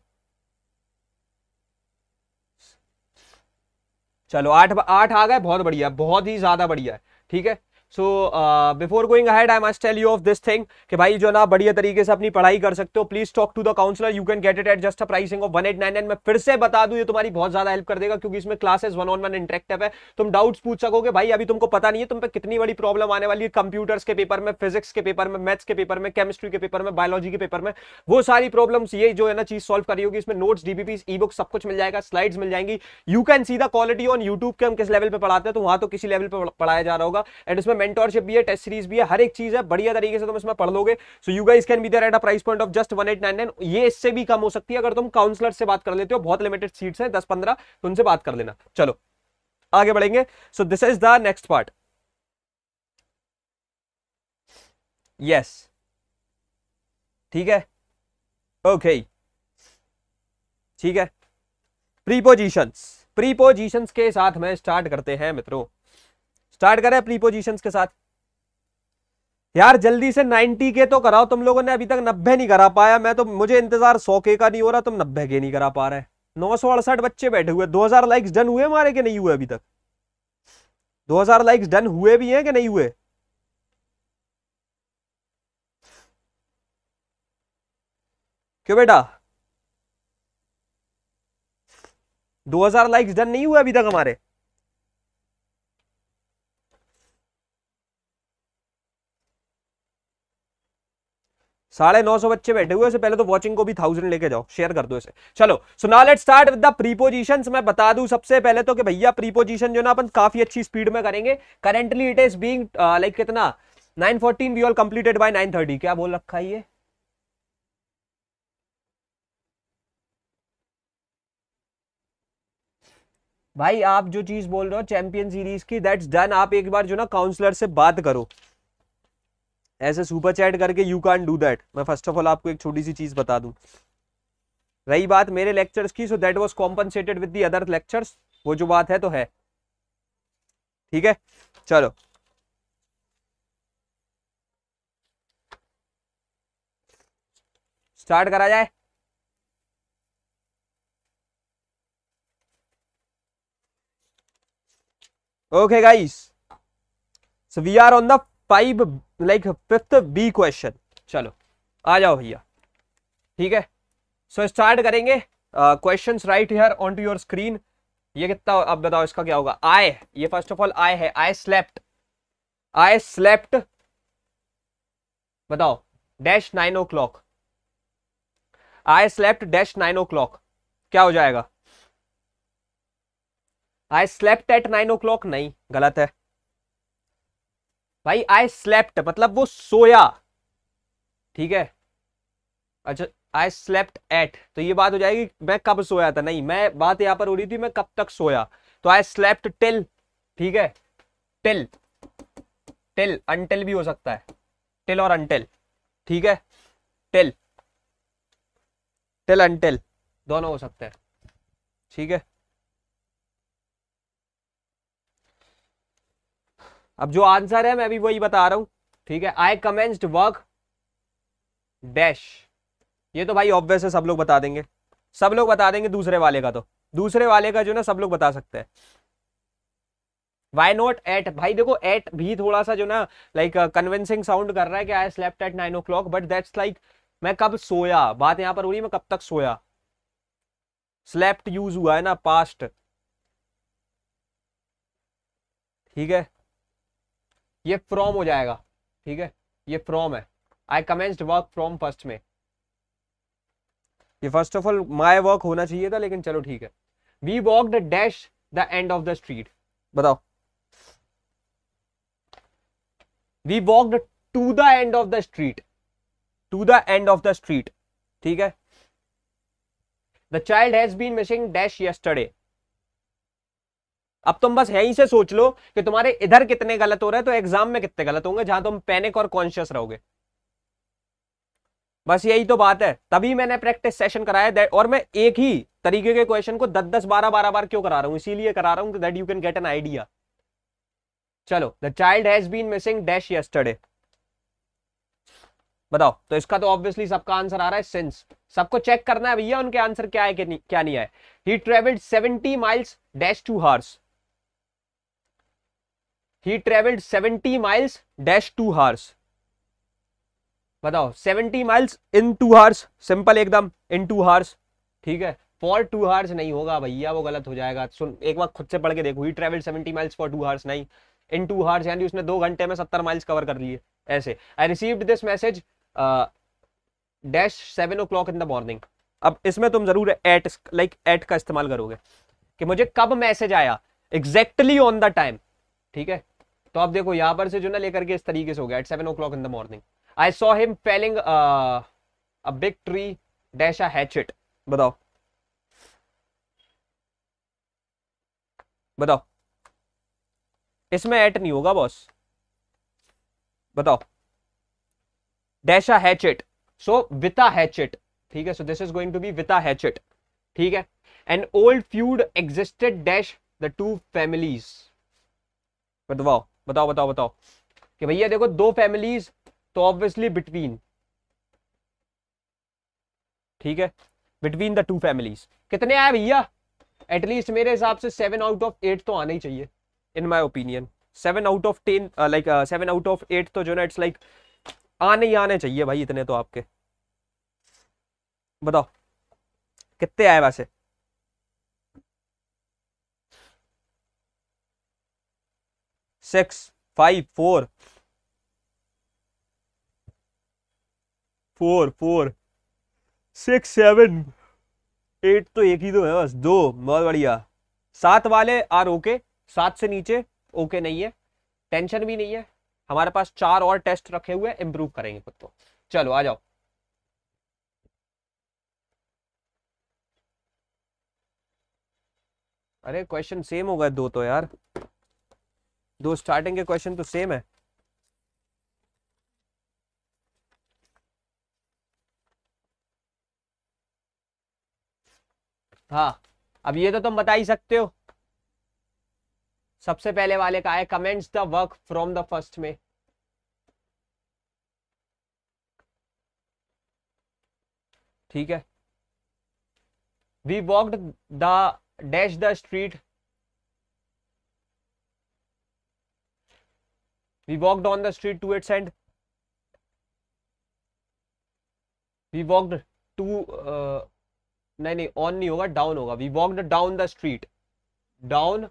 चलो आठ आठ आ गए बहुत बढ़िया बहुत ही ज्यादा बढ़िया है ठीक है so before going ahead I must tell you of this thing कि भाई जो ना बढ़िया तरीके से अपनी पढ़ाई कर सकते हो please talk to the counsellor you can get it at just a pricing of one eight nine nine मैं फिर से बता दूं ये तुम्हारी बहुत ज्यादा हेल्प कर देगा क्योंकि इसमें classes one on one interactive है तुम डाउट्स पूछ सकोगे भाई अभी तुमको पता नहीं है तुम पर कितनी बड़ी प्रॉब्लम आने वाली है कंप्यूटर्स के पेपर में फिजिक्स के पेपर में मैथ्स के पेपर में केमिस्ट्री के पेपर में बायोलॉजी के पेपर में वो सारी प्रॉब्लम्स ये जो है ना चीज सॉल्व करी होगी इसमें नोट्स डीबीपी ई बुक सब कुछ मिल जाएगा स्लाइड्स मिल जाएंगी you can see the quality on YouTube के हम किस लेवल पे पढ़ाते हैं तो वहां तो किसी लेवल पर पढ़ाया जा रहा होगा एंड इसमें मेंटोरशिप भी है टेस्ट सीरीज भी है हर एक चीज है बढ़िया तरीके से तुम इसमें पढ़ लोगे so you guys can be there at a price point of just one eight nine nine ये इससे भी कम हो सकती है अगर तुम काउंसलर से बात कर लेते हो बहुत लिमिटेड सीट्स हैं दस पंद्रह तो उनसे बात कर लेना चलो आगे बढ़ेंगे so this is the next part yes ठीक है ओके ठीक है प्रीपोजिशंस प्रीपोजिशंस के साथ मैं स्टार्ट करते हैं मित्रों स्टार्ट करें पोजिशन के साथ यार जल्दी से 90 के तो कराओ तुम लोगों ने अभी तक 90 नहीं करा पाया मैं तो मुझे इंतजार 100 के का नहीं हो रहा तुम 90 के नहीं करा पा रहे नौ सौ अड़सठ बच्चे बैठे हुए 2000 लाइक्स डन हुए हमारे के नहीं हुए अभी तक 2000 लाइक्स डन हुए भी हैं कि नहीं हुए क्यों बेटा 2000 लाइक्स डन नहीं हुए अभी तक हमारे साढ़े नौ सौ बच्चे बैठे हुए पहले तो वॉचिंग को भी थाउजेंड लेके जाओ शेयर कर दो इसे चलो so now let start with the preposition मैं बता दू सबसे पहले तो कि भैया प्रीपोजिशन जो ना अपन काफी अच्छी स्पीड में करेंगे currently it is being like कितना nine fourteen we all completed by nine thirty क्या बोल रखा है ये भाई आप जो चीज बोल रहे हो चैंपियन सीरीज की दैट्स डन आप एक बार जो ना काउंसलर से बात करो ऐसे सुपर चैट करके यू कैन डू दैट मैं फर्स्ट ऑफ ऑल आपको एक छोटी सी चीज़ बता दू रही बात मेरे लेक्चर्स की so that was compensated with the other lectures वो जो बात है तो है ठीक है चलो स्टार्ट करा जाए okay guys so we are on the five like fifth B question चलो आ जाओ भैया ठीक है सो so, स्टार्ट करेंगे question right here on to your screen ये कितना आप बताओ इसका क्या होगा आई ये फर्स्ट ऑफ ऑल आई है आई स्लेप्ट आई स्लेप्ट बताओ dash nine o'clock I slept dash nine o'clock क्या हो जाएगा I slept at nine o'clock नहीं गलत है भाई आई स्लेप्ट मतलब वो सोया ठीक है अच्छा आई स्लेप्ट एट तो ये बात हो जाएगी मैं कब सोया था नहीं मैं बात यहां पर हो रही थी मैं कब तक सोया तो आई स्लेप्ट टिल ठीक है टिल टिल अनटिल भी हो सकता है टिल और अनटिल ठीक है टिल टिल अनटिल दोनों हो सकते हैं ठीक है अब जो आंसर है मैं भी वही बता रहा हूं ठीक है आई कमेंस्ड वर्क डैश ये तो भाई ऑब्वियस है सब लोग बता देंगे सब लोग बता देंगे दूसरे वाले का तो दूसरे वाले का जो ना सब लोग बता सकते हैं वाई नॉट एट भाई देखो एट भी थोड़ा सा जो ना लाइक कन्विंसिंग साउंड कर रहा है कि I slept at nine o'clock but that's like मैं कब सोया बात यहां पर हो रही है मैं कब तक सोया स्लेप्ट यूज हुआ है ना पास्ट ठीक है ये फ्रॉम हो जाएगा ठीक है ये फ्रॉम है I commenced work from first में ये first of all my work होना चाहिए था लेकिन चलो ठीक है we walk the dash the end of the street बताओ we walk to the end of the street to the end of the street ठीक है the child has been missing dash yesterday अब तुम बस यहीं से सोच लो कि तुम्हारे इधर कितने गलत हो रहे हैं तो एग्जाम में कितने गलत होंगे जहां तुम पैनिक और कॉन्शियस रहोगे बस यही तो बात है तभी मैंने प्रैक्टिस सेशन कराया और मैं एक ही तरीके के क्वेश्चन को दस दस बारह बारह बार क्यों करा रहा हूं इसीलिए करा रहा हूं that you can get an idea चलो the child has been missing dash yesterday बताओ तो इसका तो ऑब्वियसली सबका आंसर आ रहा है सिंस सबको चेक करना है भैया उनके आंसर क्या है कि नहीं क्या नहीं है he travelled seventy miles dash two hours he travelled 70 miles dash two hours बताओ 70 miles in two hours simple एकदम इन टू हार्स ठीक है फॉर टू हार्स नहीं होगा भैया वो गलत हो जाएगा सुन एक बार खुद से पढ़ के देखो he travelled 70 miles for two hours नहीं इन टू हार्स यानी उसने दो घंटे में सत्तर माइल्स कवर कर लिए ऐसे I receive this message dash seven o'clock in the morning अब इसमें तुम जरूर एट लाइक एट का इस्तेमाल करोगे कि मुझे कब मैसेज आया एग्जैक्टली ऑन द टाइम ठीक है तो आप देखो यहां पर से जो ना लेकर के इस तरीके से हो गया at seven o'clock in the morning I saw him felling big tree dash a बताओ बताओ इसमें एट नहीं होगा बॉस बताओ डैशा हैचेट सो विता हैचेट ठीक है so this is going to be with a hatchet ठीक है an old feud existed dash the two families बताओ बताओ बताओ बताओ कि भैया देखो दो फैमिलीज तो ऑब्वियसली बिटवीन ठीक है बिटवीन द टू फैमिलीज कितने आए भैया एटलीस्ट मेरे हिसाब से सेवन आउट ऑफ एट तो आना ही चाहिए in my opinion seven out of ten like seven out of eight तो जो ना इट्स लाइक आने ही आने चाहिए भाई इतने तो आपके बताओ कितने आए वैसे six five four four four six seven eight तो एक ही तो है बस दो बहुत बढ़िया सात वाले आर ओके सात से नीचे ओके नहीं है टेंशन भी नहीं है हमारे पास चार और टेस्ट रखे हुए हैं इंप्रूव करेंगे खुद को तो। चलो आ जाओ अरे क्वेश्चन सेम हो गए दो तो यार दो स्टार्टिंग के क्वेश्चन तो सेम है हाँ अब ये तो तुम बता ही सकते हो सबसे पहले वाले का है commenced the work from the first में ठीक है we walked the dash the street We walked on the street to its end. We walked to uh, nahi नहीं ऑन नहीं होगा डाउन होगा we walked down the street down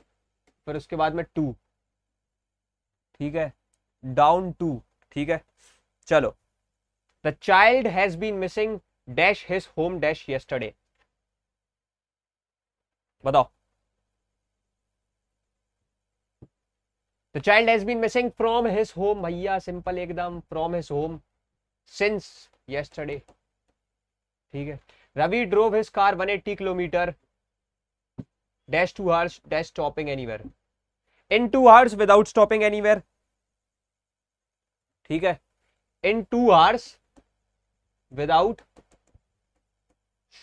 फिर उसके बाद में टू ठीक है डाउन टू ठीक है चलो the child has been missing dash his home dash yesterday बताओ the child has been missing from his home भैया सिंपल एकदम from his home since yesterday ठीक है Ravi drove his car 180 kilometres dash two hours dash stopping anywhere in two hours without stopping anywhere ठीक है in two hours without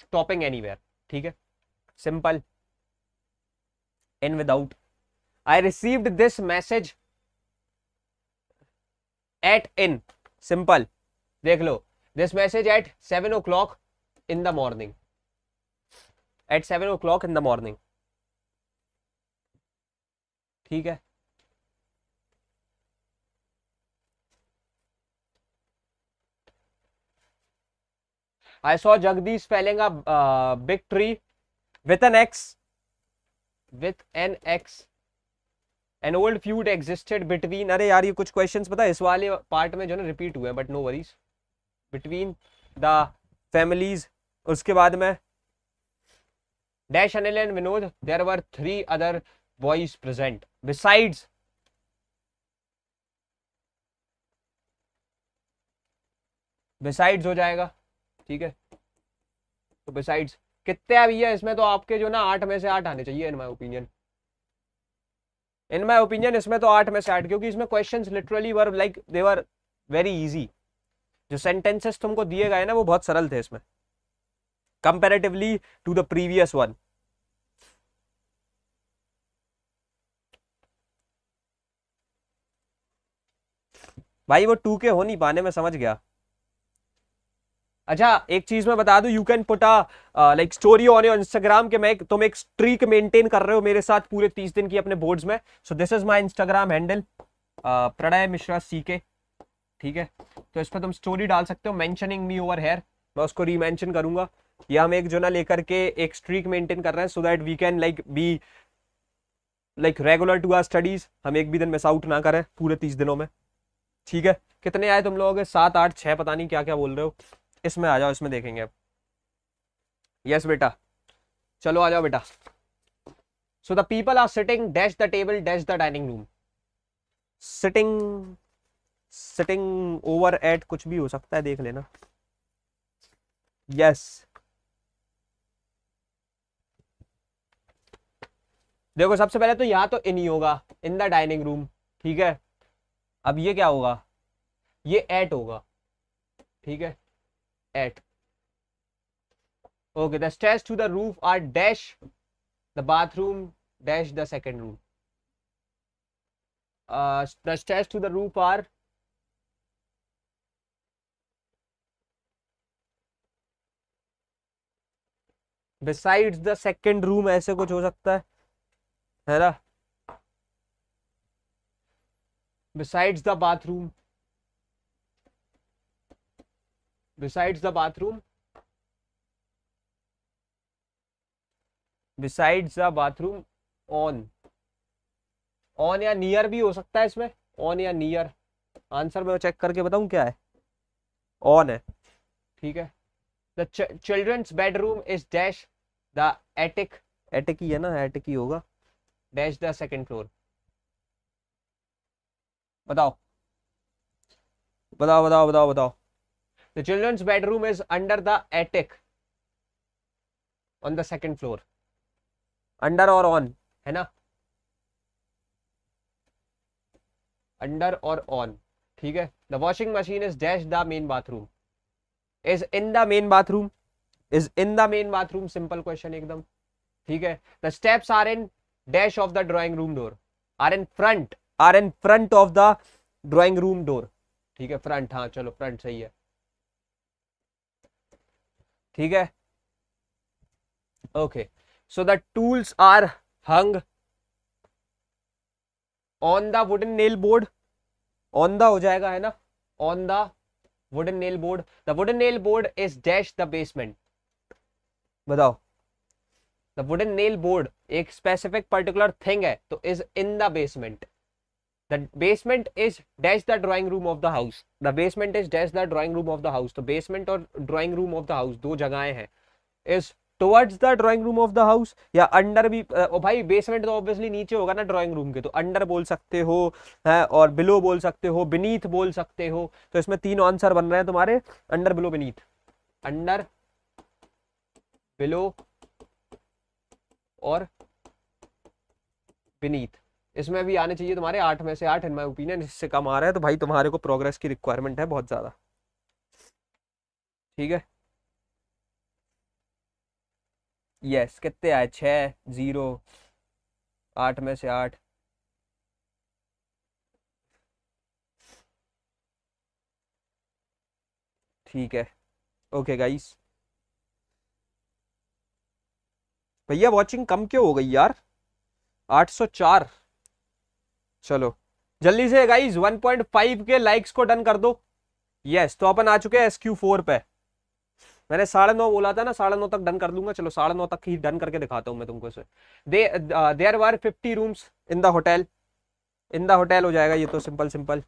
stopping anywhere ठीक है simple in without I received this message at in simple देख लो this message at seven o'clock in the morning at seven o'clock in the morning ठीक है I saw Jagdish felling a big tree with an axe with an axe an old feud existed between अरे यार ये कुछ क्वेश्चन पता है इस वाले पार्ट में जो ना रिपीट हुए हैं but no worries between the families उसके बाद में dash Anil and Vinod there were three other boys present besides besides हो जाएगा ठीक है तो बिसाइड्स कितने अभी है इसमें तो आपके जो ना आठ में से आठ आने चाहिए in my opinion in my opinion इसमें तो आठ में से आठ क्योंकि इसमें question literally were like they were very easy जो सेंटेंसेस तुमको दिए गए ना वो बहुत सरल थे इसमें comparatively to the previous one भाई वो टू के हो नहीं पाने में समझ गया अच्छा एक चीज मैं बता दू you can put a like story on your Instagram के मैं तुम एक स्ट्रीक मेंटेन कर रहे हो मेरे साथ पूरे तीस दिन की अपने बोर्ड्स में so this is my Instagram handle Pranay Mishra C K ठीक है तो इस पर तुम स्टोरी डाल सकते हो मैंशनिंग मी ओवर हेयर मैं उसको रीमेंशन करूंगा या हम एक जो ना लेकर के एक स्ट्रीक मेंटेन कर रहे हैं so that we can like be like regular to our studies हम एक भी दिन मिस आउट ना करें पूरे तीस दिनों में ठीक है कितने आए तुम लोगों के सात आठ छः पता नहीं क्या क्या बोल रहे हो इसमें आ जाओ इसमें देखेंगे अब यस बेटा चलो आ जाओ बेटा so the people are sitting dash the table dash the dining room sitting sitting over at कुछ भी हो सकता है देख लेना यस देखो सबसे पहले तो यहां तो इन ही होगा इन द डाइनिंग रूम ठीक है अब ये क्या होगा ये एट होगा ठीक है at okay the stairs to the roof are dash the bathroom dash the second room uh, the stairs to the roof are besides the second room ऐसे कुछ हो सकता है है ना besides the bathroom besides the bathroom besides the bathroom on on या near भी हो सकता है इसमें on या near आंसर मैं चेक करके बताऊं क्या है ऑन है ठीक है the children's bedroom is dash the attic attic ही है ना एटिक ही होगा डैश द सेकंड फ्लोर बताओ बताओ बताओ बताओ बताओ The children's bedroom is under the attic on the second floor. Under or on, है ना? Under or on, ठीक है? The washing machine is dash the main bathroom. Is in the main bathroom. Is in the main bathroom. Simple question एकदम. ठीक है? The steps are in dash of the drawing room door. Are in front. Are in front of the drawing room door. ठीक है? Front हाँ चलो front सही है. ठीक है okay so the tools are hung on the wooden nail board on the हो जाएगा है ना on the wooden nail board the wooden nail board is dash the basement बताओ द वुडन नेल बोर्ड एक स्पेसिफिक पर्टिकुलर थिंग है तो is in the basement the basement is dash the drawing room of the house the basement is dash the drawing room of the house तो basement और drawing room of the house दो जगहें हैं is towards the drawing room of the house या under भी ओ भाई basement तो obviously नीचे होगा ना drawing room के तो under बोल सकते हो है और below बोल सकते हो beneath बोल सकते हो तो इसमें तीन आंसर बन रहे हैं तुम्हारे under below beneath under below और beneath इसमें भी आने चाहिए तुम्हारे आठ में से आठ इन माई ओपिनियन इससे कम आ रहा है तो भाई तुम्हारे को प्रोग्रेस की रिक्वायरमेंट है बहुत ज़्यादा ठीक है यस yes, कितने आए छ जीरो आठ में से आठ ठीक है ओके गाइस भैया वॉचिंग कम क्यों हो गई यार आठ सौ चार चलो जल्दी से गाइज 1.5 के लाइक्स को डन कर दो यस तो अपन आ चुके हैं एस फोर पे मैंने साढ़े नौ बोला था ना साढ़े नौ तक डन कर दूंगा चलो साढ़े नौ तक ही डन करके दिखाता हूँ मैं तुमको इसे दे there were fifty rooms in the hotel in the hotel हो जाएगा ये तो simple simple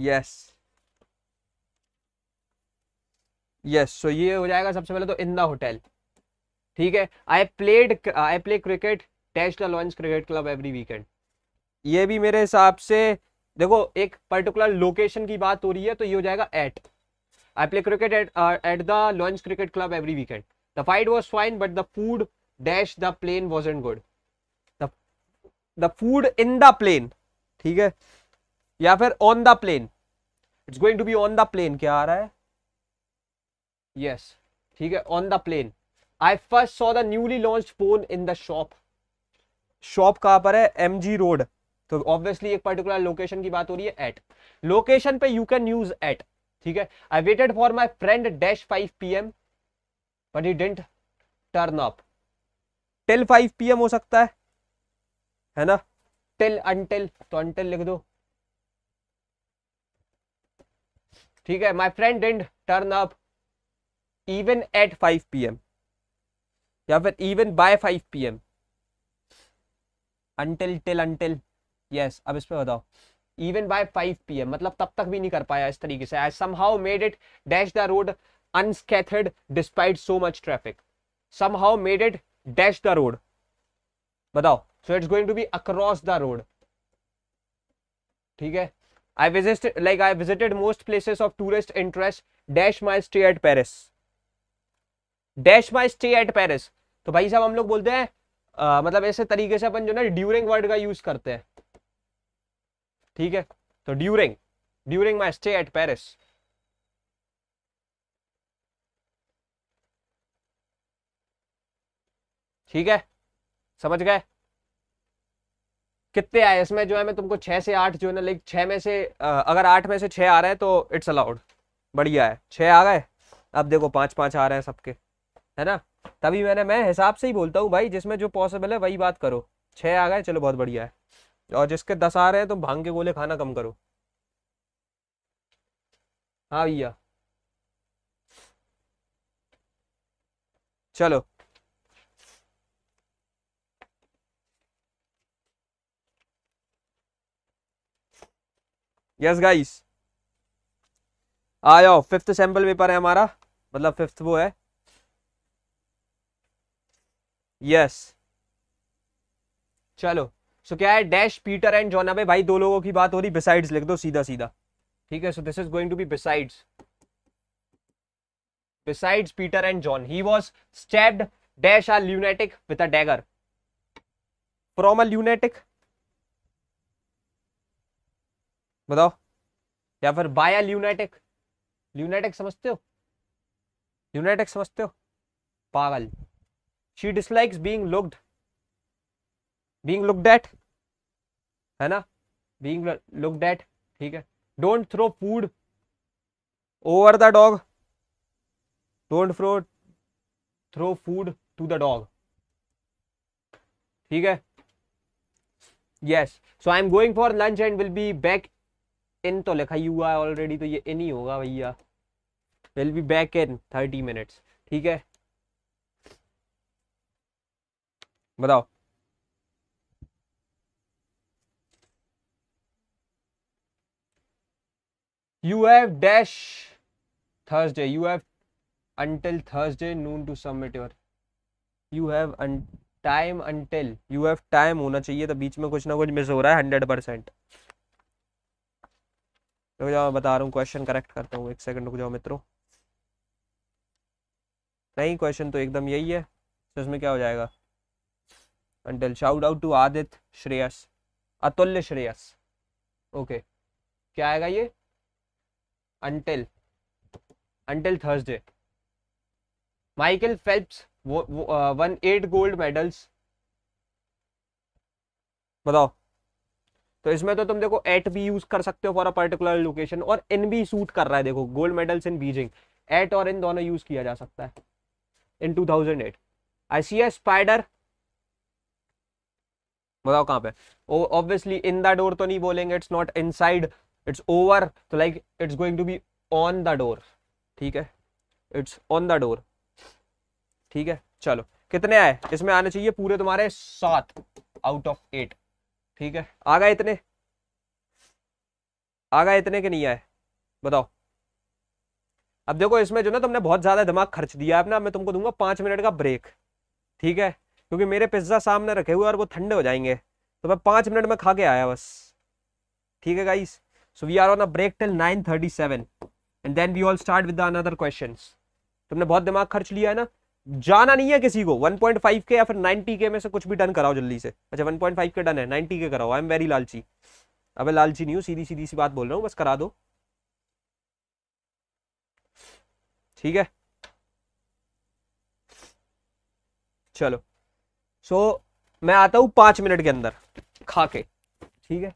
yes yes. Yes so ये हो जाएगा सबसे पहले तो इन द होटल ठीक है I played I play cricket test launch cricket club every weekend ये भी मेरे हिसाब से देखो एक पर्टिकुलर लोकेशन की बात हो रही है तो ये हो जाएगा at I play cricket at at the launch cricket club every weekend the fight was fine but the food dash the plane was and good the food in the plane ठीक है या फिर on the plane it's going to be on the plane क्या आ रहा है यस ठीक है on the plane I first saw the newly launch phone in the shop shop कहां पर है एम जी रोड तो ऑब्वियसली एक पर्टिकुलर लोकेशन की बात हो रही है एट लोकेशन पे यू कैन यूज एट ठीक है I waited for my friend dash five P M but you didn't turn up till five P M हो सकता है है ना टिल अनटिल तो अनटिल लिख दो ठीक है my friend didn't turn up even at 5 PM या फिर even by 5 PM until till until yes अब इस पर बताओ इवन बाय 5 पीएम मतलब तब तक भी नहीं कर पाया इस तरीके से I somehow made it dash the road unscathed despite so much traffic somehow made it dash the road बताओ so it's going to be across the road ठीक है I visit like I visited most places of tourist interest dash my stay at Paris dash my stay at Paris तो भाई साहब हम लोग बोलते हैं आ, मतलब ऐसे तरीके से अपन जो ना ड्यूरिंग वर्ड का यूज करते हैं ठीक है तो during during my stay at Paris ठीक है समझ गए कितने आए इसमें जो है मैं तुमको छह से आठ जो है ना लाइक छह में से अगर आठ में से छह आ रहे हैं तो इट्स अलाउड बढ़िया है छह आ गए अब देखो पांच पांच आ रहे हैं सबके है ना तभी मैंने मैं हिसाब से ही बोलता हूँ भाई जिसमें जो पॉसिबल है वही बात करो छः आ गए चलो बहुत बढ़िया है और जिसके दस आ रहे हैं तो भांग के गोले खाना कम करो हाँ भैया चलो यस गाइस आ जाओ फिफ्थ सैंपल पेपर है हमारा मतलब फिफ्थ वो है यस चलो सो क्या है डैश पीटर एंड जॉन अबे भाई दो लोगों की बात हो रही बिसाइड्स लिख दो सीधा सीधा ठीक है so this is going to be besides besides Peter and John he was stabbed dash or lunatic with a dagger from a lunatic बताओ या फिर बाय अ ल्यूनेटिक ल्यूनेटिक समझते हो ल्यूनेटिक समझते हो पागल she dislikes being looked being looked at है ना बींग लुकड एट ठीक है don't throw food over the dog don't throw throw food to the dog ठीक है yes so I am going for lunch and will be back in तो लिखा ही हुआ है ऑलरेडी तो ये इन ही होगा भैया will be back in thirty minutes ठीक है बताओ you have dash Thursday you have until Thursday noon to submit your you have time until you have time होना चाहिए तो बीच में कुछ ना कुछ मिस हो रहा है हंड्रेड परसेंट रुक जाओ मैं बता रहा हूँ क्वेश्चन करेक्ट करता हूँ एक सेकंड रुक जाओ मित्रों नहीं क्वेश्चन तो एकदम यही है तो इसमें क्या हो जाएगा until shout out to adit shreyas atul shreyas okay kya aayega ye until until thursday michael phelps uh, won वो आ, वन एट गोल्ड तो इसमें तो तुम देखो एट भी यूज कर सकते हो फॉर अ पर्टिकुलर लोकेशन और इन भी सूट कर रहा है देखो gold medals in Beijing at और इन दोनों यूज किया जा सकता है इन 2008 आई सी ए स्पाइडर बताओ कहाँ पे ऑब्वियसली इन द डोर तो नहीं बोलेंगे it's not in side it's over तो like it's going to be on the door ठीक है इट्स ऑन द डोर ठीक है चलो कितने आए इसमें आने चाहिए पूरे तुम्हारे सात आउट ऑफ एट ठीक है आ गए इतने आ गए इतने के नहीं आए बताओ अब देखो इसमें जो ना तुमने बहुत ज्यादा दिमाग खर्च दिया है ना मैं तुमको दूंगा पांच मिनट का ब्रेक ठीक है क्योंकि मेरे पिज्ज़ा सामने रखे हुए और वो ठंडे हो जाएंगे तो मैं पांच मिनट में खा के आया बस ठीक है guys so we are on a break till nine thirty seven and then we all start with another question तुमने बहुत दिमाग खर्च लिया है ना जाना नहीं है किसी को 1.5 के या फिर 90 के में से कुछ भी डन कराओ जल्दी से अच्छा 1.5 के डन है 90 के कराओ आई एम वेरी लालची अबे लालची नहीं हूँ सीधी सीधी सी बात बोल रहा हूँ बस करा दो ठीक है चलो सो so, मैं आता हूँ पाँच मिनट के अंदर खा के ठीक है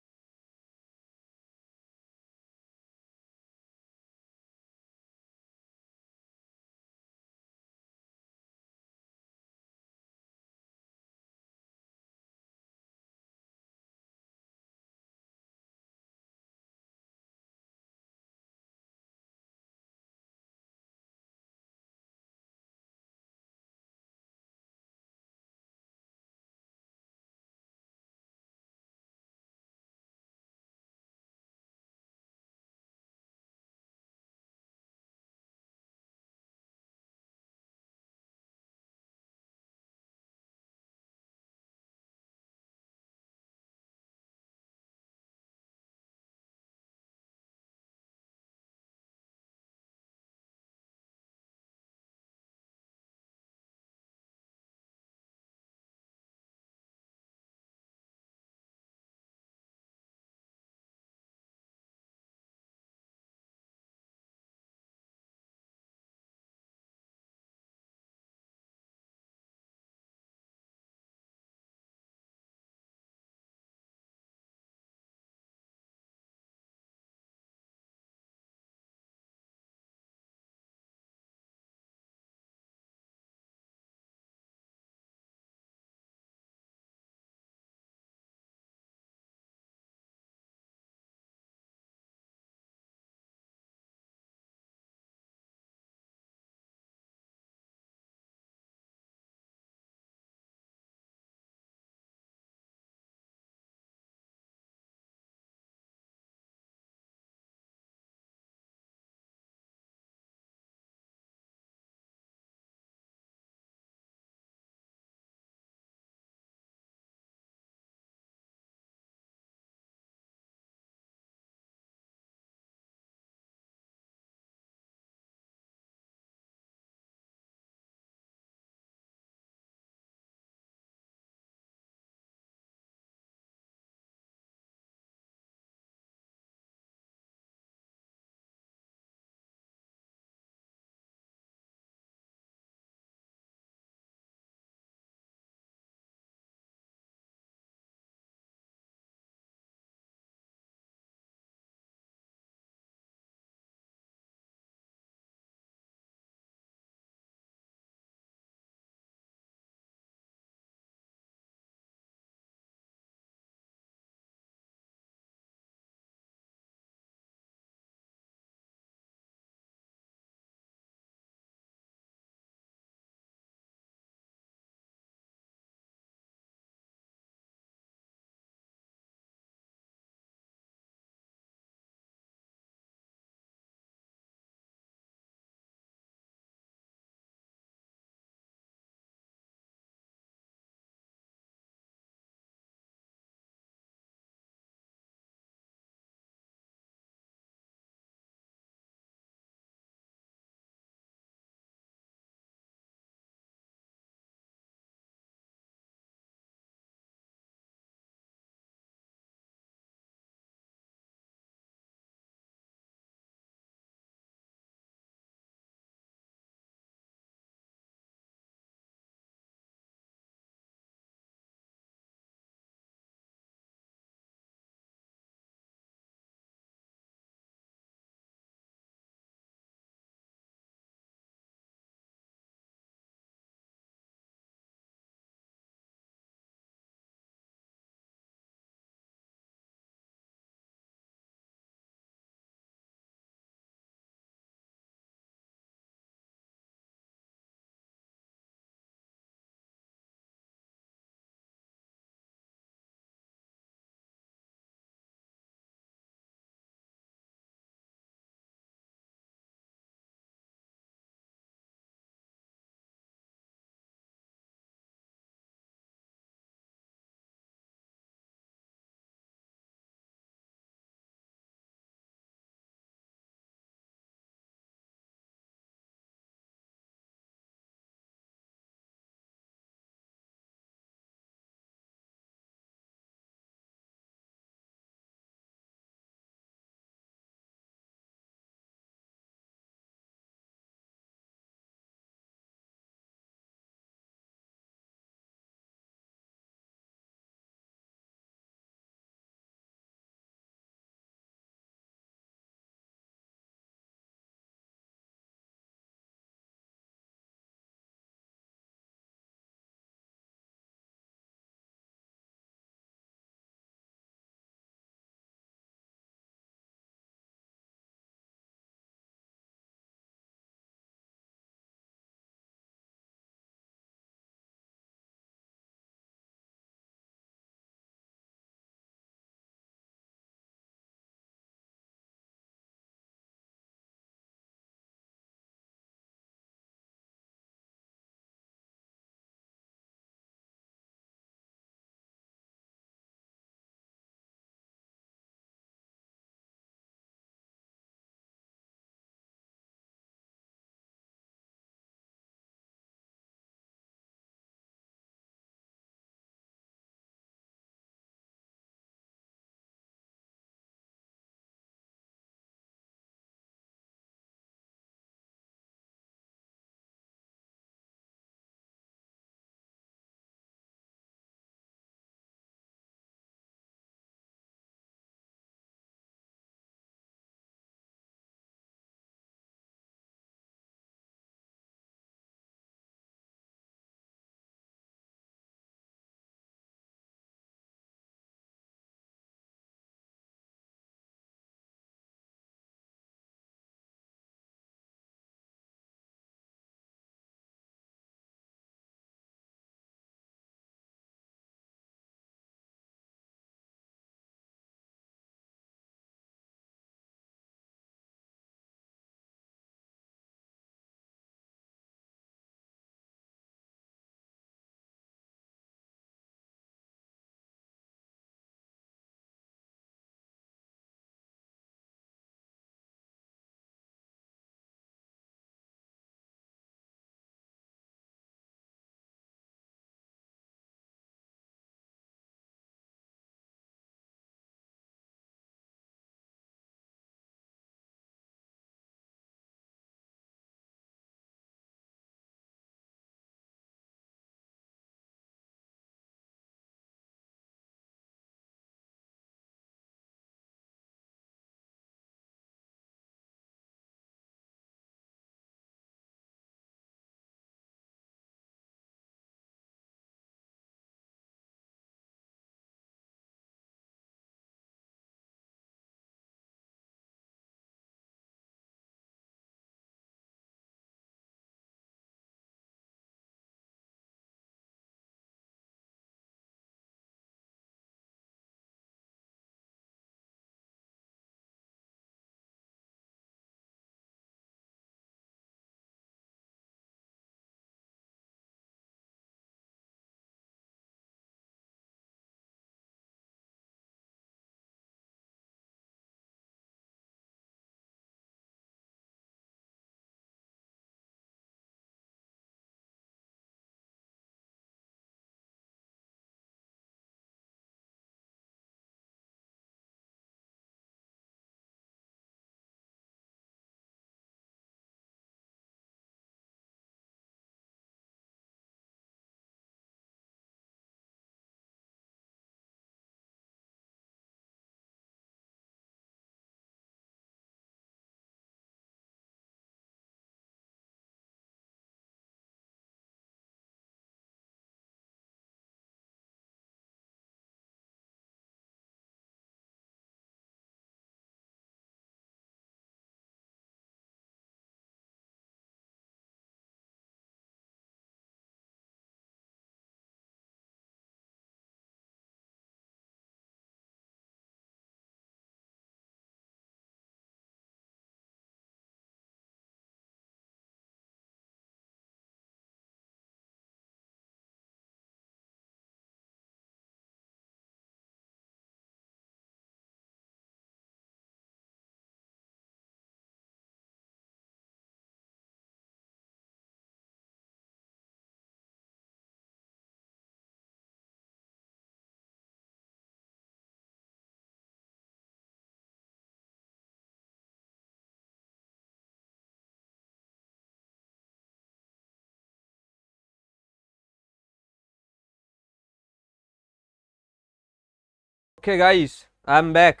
Okay guys, I am back.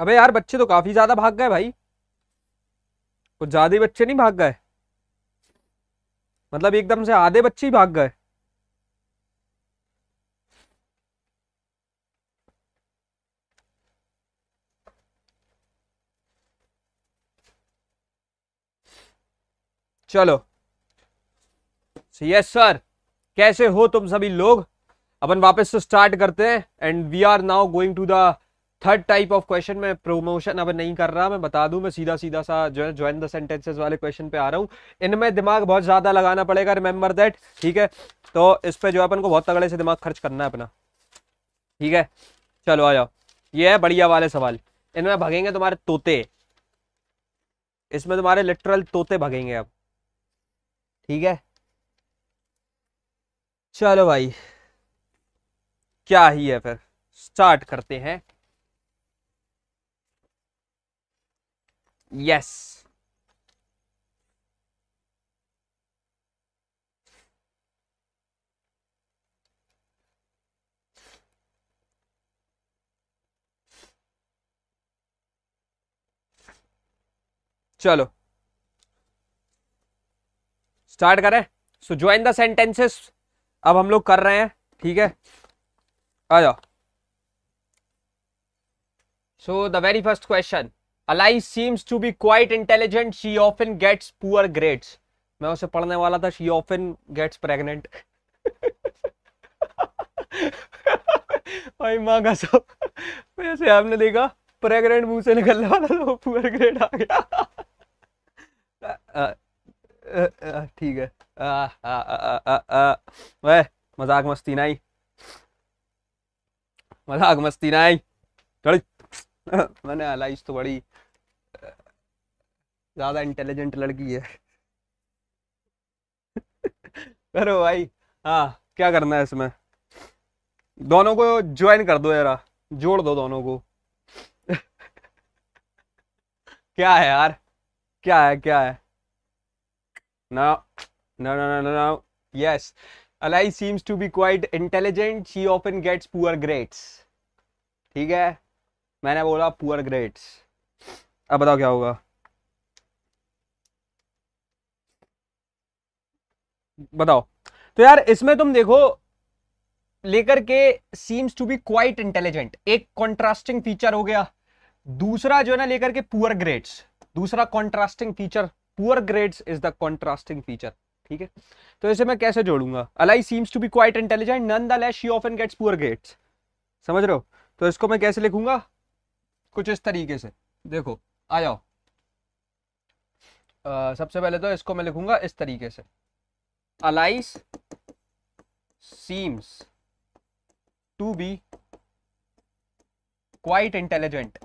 अबे यार बच्चे तो काफी ज्यादा भाग गए भाई कुछ ज्यादा बच्चे नहीं भाग गए मतलब एकदम से आधे बच्चे ही भाग गए चलो यस सर कैसे हो तुम सभी लोग अपन वापस से स्टार्ट करते हैं and we are now going to the third type of question मैं प्रोमोशन अब नहीं कर रहा मैं बता दूं मैं सीधा सीधा सा जो है ज्वाइन द सेंटेंसेस वाले क्वेश्चन पे आ रहा हूँ इनमें दिमाग बहुत ज़्यादा लगाना पड़ेगा रिमेंबर दैट ठीक है तो इस पे जो है अपन को बहुत तगड़े से दिमाग खर्च करना है अपना ठीक है चलो आ जाओ ये है बढ़िया वाले सवाल इनमें भगेंगे तुम्हारे तोते इसमें तुम्हारे लिटरल तोते भगेंगे अब ठीक है चलो भाई क्या ही है फिर स्टार्ट करते हैं यस चलो स्टार्ट करें सो ज्वाइन द सेंटेंसेस अब हम लोग कर रहे हैं ठीक है आ जाओ so the very first question Alice seems to be quite intelligent she often gets poor grades मैं उसे पढ़ने वाला था शी ऑफन गेट्स प्रेगनेंट भाई माँ का सब वैसे आपने देखा प्रेगनेंट मुंह से निकलने वाला था वो पुअर ग्रेड आ गया ठीक है वह मजाक मस्ती नहीं मजाक मस्ती नहीं थोड़ी मैंने अलाइज तो बड़ी ज़्यादा इंटेलिजेंट लड़की है करो भाई हाँ क्या करना है इसमें दोनों को ज्वाइन कर दो यार जोड़ दो दोनों को क्या है यार क्या है क्या है No, no, no, no, no, no. Yes, Alai seems to be quite intelligent. She often gets poor grades. theek hai maine bola poor grades ab batao kya hoga batao to yaar isme tum dekho लेकर के seems to be quite intelligent एक कॉन्ट्रास्टिंग फीचर हो गया दूसरा जो है ना लेकर के पुअर ग्रेड्स दूसरा contrasting feature poor grades is the contrasting feature ठीक है तो इसे मैं कैसे जोड़ूंगा Alice seems to be quite intelligent nonetheless she often gets poor grades समझ रहे हो तो इसको मैं कैसे लिखूंगा कुछ इस तरीके से देखो आ जाओ Uh, सबसे पहले तो इसको मैं लिखूंगा इस तरीके से Alice seems to be quite intelligent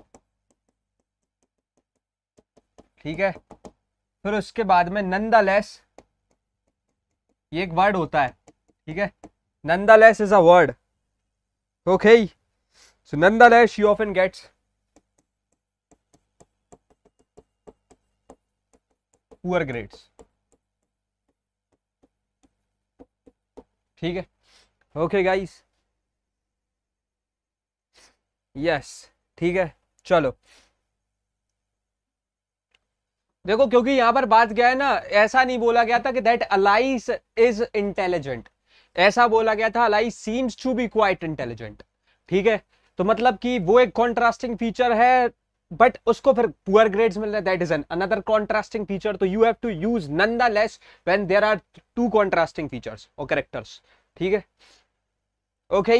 ठीक है फिर उसके बाद में नंदा लेस ये एक वर्ड होता है ठीक है nonetheless is a word okay so nonetheless of often gets poor grades ठीक है ओके गाइस यस ठीक है चलो देखो क्योंकि यहां पर बात क्या है ना ऐसा नहीं बोला गया था कि दैट अलाइस इज इंटेलिजेंट ऐसा बोला गया था Alice seems to be quite intelligent ठीक है तो मतलब कि वो एक कॉन्ट्रास्टिंग फीचर है बट उसको फिर पुअर ग्रेड्स मिल रहे that is an another contrasting feature तो you have to use nonetheless when there are two contrasting features और करेक्टर्स ठीक है okay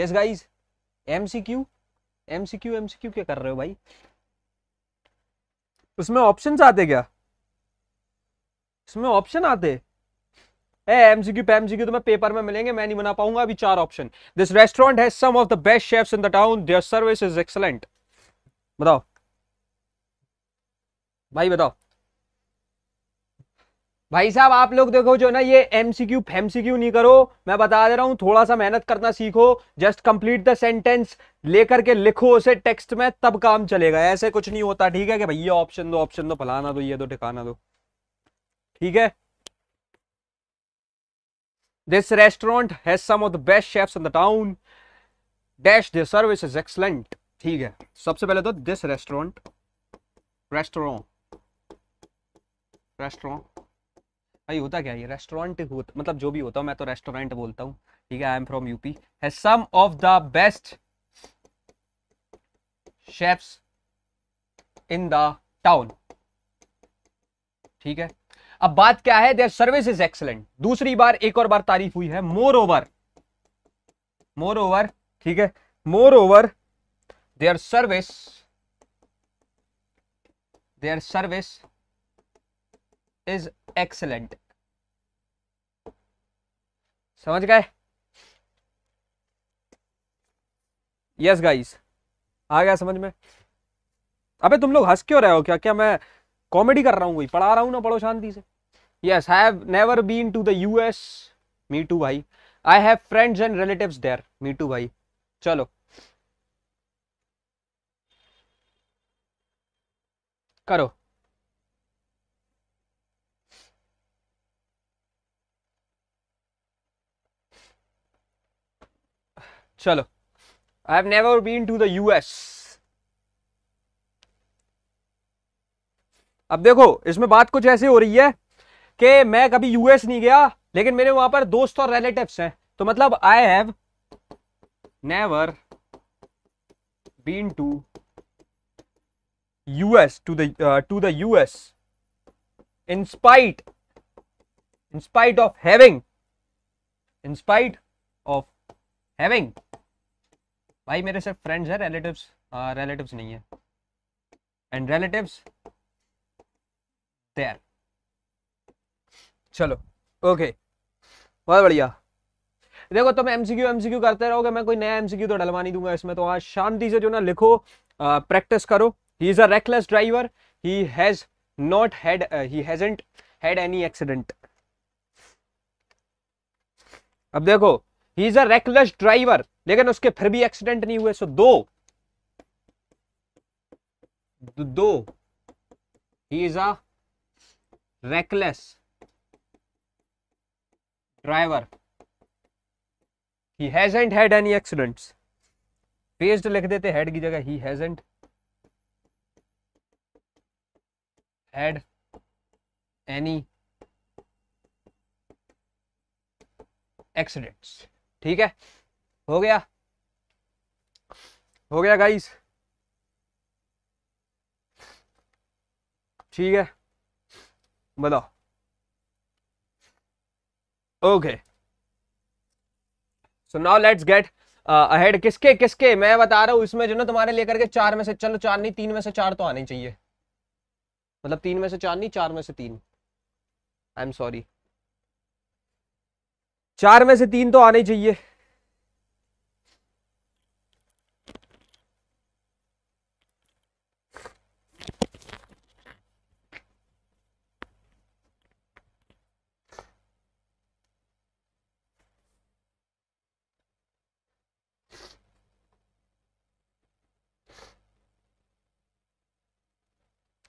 yes guys MCQ MCQ MCQ क्या कर रहे हो भाई उसमें ऑप्शन आते क्या इसमें ऑप्शन आते एमसीक्यू तो तुम्हें पेपर में मिलेंगे मैं नहीं बना पाऊंगा अभी चार option this restaurant has some of the best chefs in the town their service is excellent बताओ भाई बताओ भाई साहब आप लोग देखो जो ना ये एमसीक्यू फेमसीक्यू नहीं करो मैं बता दे रहा हूँ थोड़ा सा मेहनत करना सीखो जस्ट कंप्लीट द सेंटेंस लेकर के लिखो उसे टेक्स्ट में तब काम चलेगा ऐसे कुछ नहीं होता ठीक है कि भाई ये ऑप्शन दो ऑप्शन दो फलाना दो ये दो ठिकाना दो ठीक है this restaurant has some of the best chef in the town dash the service is excellent ठीक है सबसे पहले तो दिस रेस्टोरेंट रेस्टोरेंट रेस्टोरेंट भाई होता क्या ये रेस्टोरेंट होता मतलब जो भी होता हूँ मैं तो रेस्टोरेंट बोलता हूँ ठीक है आई एम फ्रॉम यूपी है some of the best chefs in the town ठीक है अब बात क्या है देर सर्विस इज एक्सलेंट दूसरी बार एक और बार तारीफ हुई है मोर ओवर मोर ओवर ठीक है moreover their service their service is excellent समझ गए यस गाइस आ गया समझ में अबे तुम लोग हंस क्यों रहे हो क्या क्या मैं कॉमेडी कर रहा हूँ कोई पढ़ा रहा हूँ ना पढ़ो शांति से yes I have never been to the US me too भाई I have friends and relatives there me too भाई चलो करो चलो I have never been to the US अब देखो इसमें बात कुछ ऐसे हो रही है कि मैं कभी यूएस नहीं गया लेकिन मेरे वहां पर दोस्त और रिलेटिव हैं तो मतलब I have never been to US to the to the US in spite in spite of having in spite of having भाई मेरे सिर्फ फ्रेंड्स हैं रिलेटिव्स हाँ रिलेटिव्स नहीं है एंड रिलेटिव्स देयर चलो ओके बहुत बढ़िया देखो तुम एमसीक्यू एमसीक्यू करते रहोगे मैं कोई नया एमसीक्यू तो डलवा नहीं दूंगा इसमें तो आज शांति से जो ना लिखो प्रैक्टिस करो he is a reckless driver he has not had he hasn't had any accident अब देखो he is a reckless driver लेकिन उसके फिर भी एक्सीडेंट नहीं हुए so though though he is a reckless driver he hasn't had any accidents faced लिख देते हेड की जगह he hasn't had any accidents ठीक है हो गया हो गया गाइस ठीक है बताओ okay so now let's get ahead किसके किसके मैं बता रहा हूं इसमें जो ना तुम्हारे लेकर के चार में से चलो चार नहीं तीन में से चार तो आने चाहिए मतलब तीन में से चार नहीं चार में से तीन आई एम सॉरी चार में से तीन तो आने ही चाहिए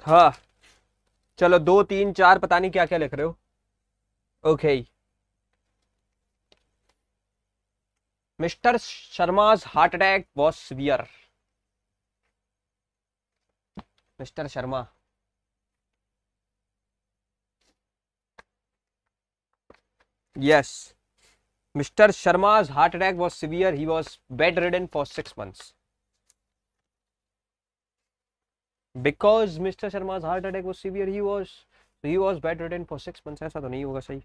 हाँ चलो दो तीन चार पता नहीं क्या क्या लिख रहे हो okay okay. Mr Sharma's heart attack was severe Mr Sharma yes Mr Sharma's heart attack was severe he was bedridden for six months because Mr Sharma heart attack was severe he was he was bedridden for six months ऐसा तो नहीं होगा सही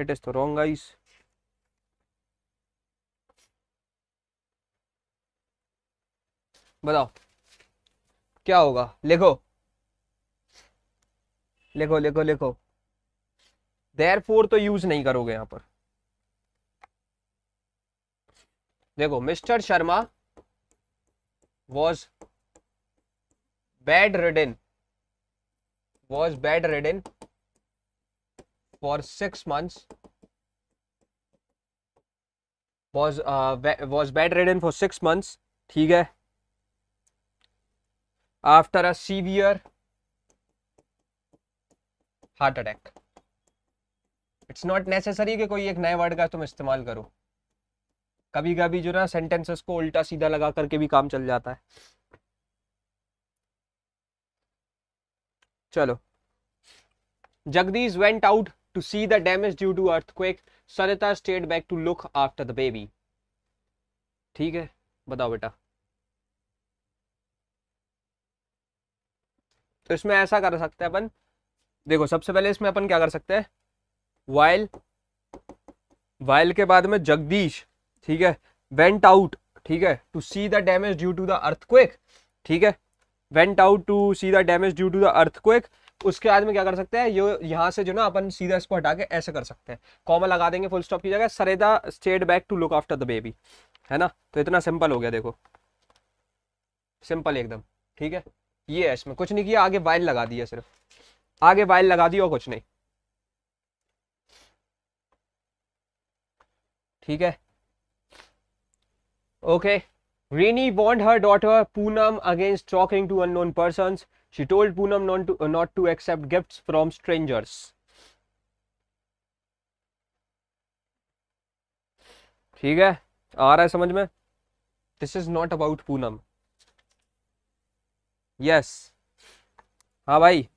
it is the wrong eyes बताओ क्या होगा लिखो लिखो लिखो लिखो देर फोर तो यूज नहीं करोगे यहां पर देखो Mr Sharma was bedridden was bedridden for six months was was bedridden for six months ठीक है after a severe heart attack it's not necessary कि कोई एक नए वर्ड का तुम इस्तेमाल करो कभी कभी जो ना सेंटेंसेस को उल्टा सीधा लगा करके भी काम चल जाता है चलो Jagdish went out to see the damage due to earth earthquake Sarita stayed back to look after the baby ठीक है बताओ बेटा तो इसमें ऐसा कर सकते हैं अपन देखो सबसे पहले इसमें अपन क्या कर सकते हैं वाइल वाइल के बाद में जगदीश ठीक है वेंट आउट ठीक है to see the damage due to the earthquake ठीक है went out to see the damage due to the earthquake उसके बाद में क्या कर सकते हैं ये यहाँ से जो ना अपन सीधा इसको हटा के ऐसे कर सकते हैं कॉमा लगा देंगे फुल स्टॉप की जगह Sarita stayed back to look after the baby है ना तो इतना सिंपल हो गया देखो सिंपल एकदम ठीक है ये है इसमें कुछ नहीं किया आगे वाइल लगा दी है सिर्फ आगे वाइल लगा दी और कुछ नहीं ठीक है okay Renee warned her daughter Poonam against talking to unknown person she told Poonam not to not to accept gift from strangers ठीक है आ रहा है समझ में this is not about Poonam yes हाँ भाई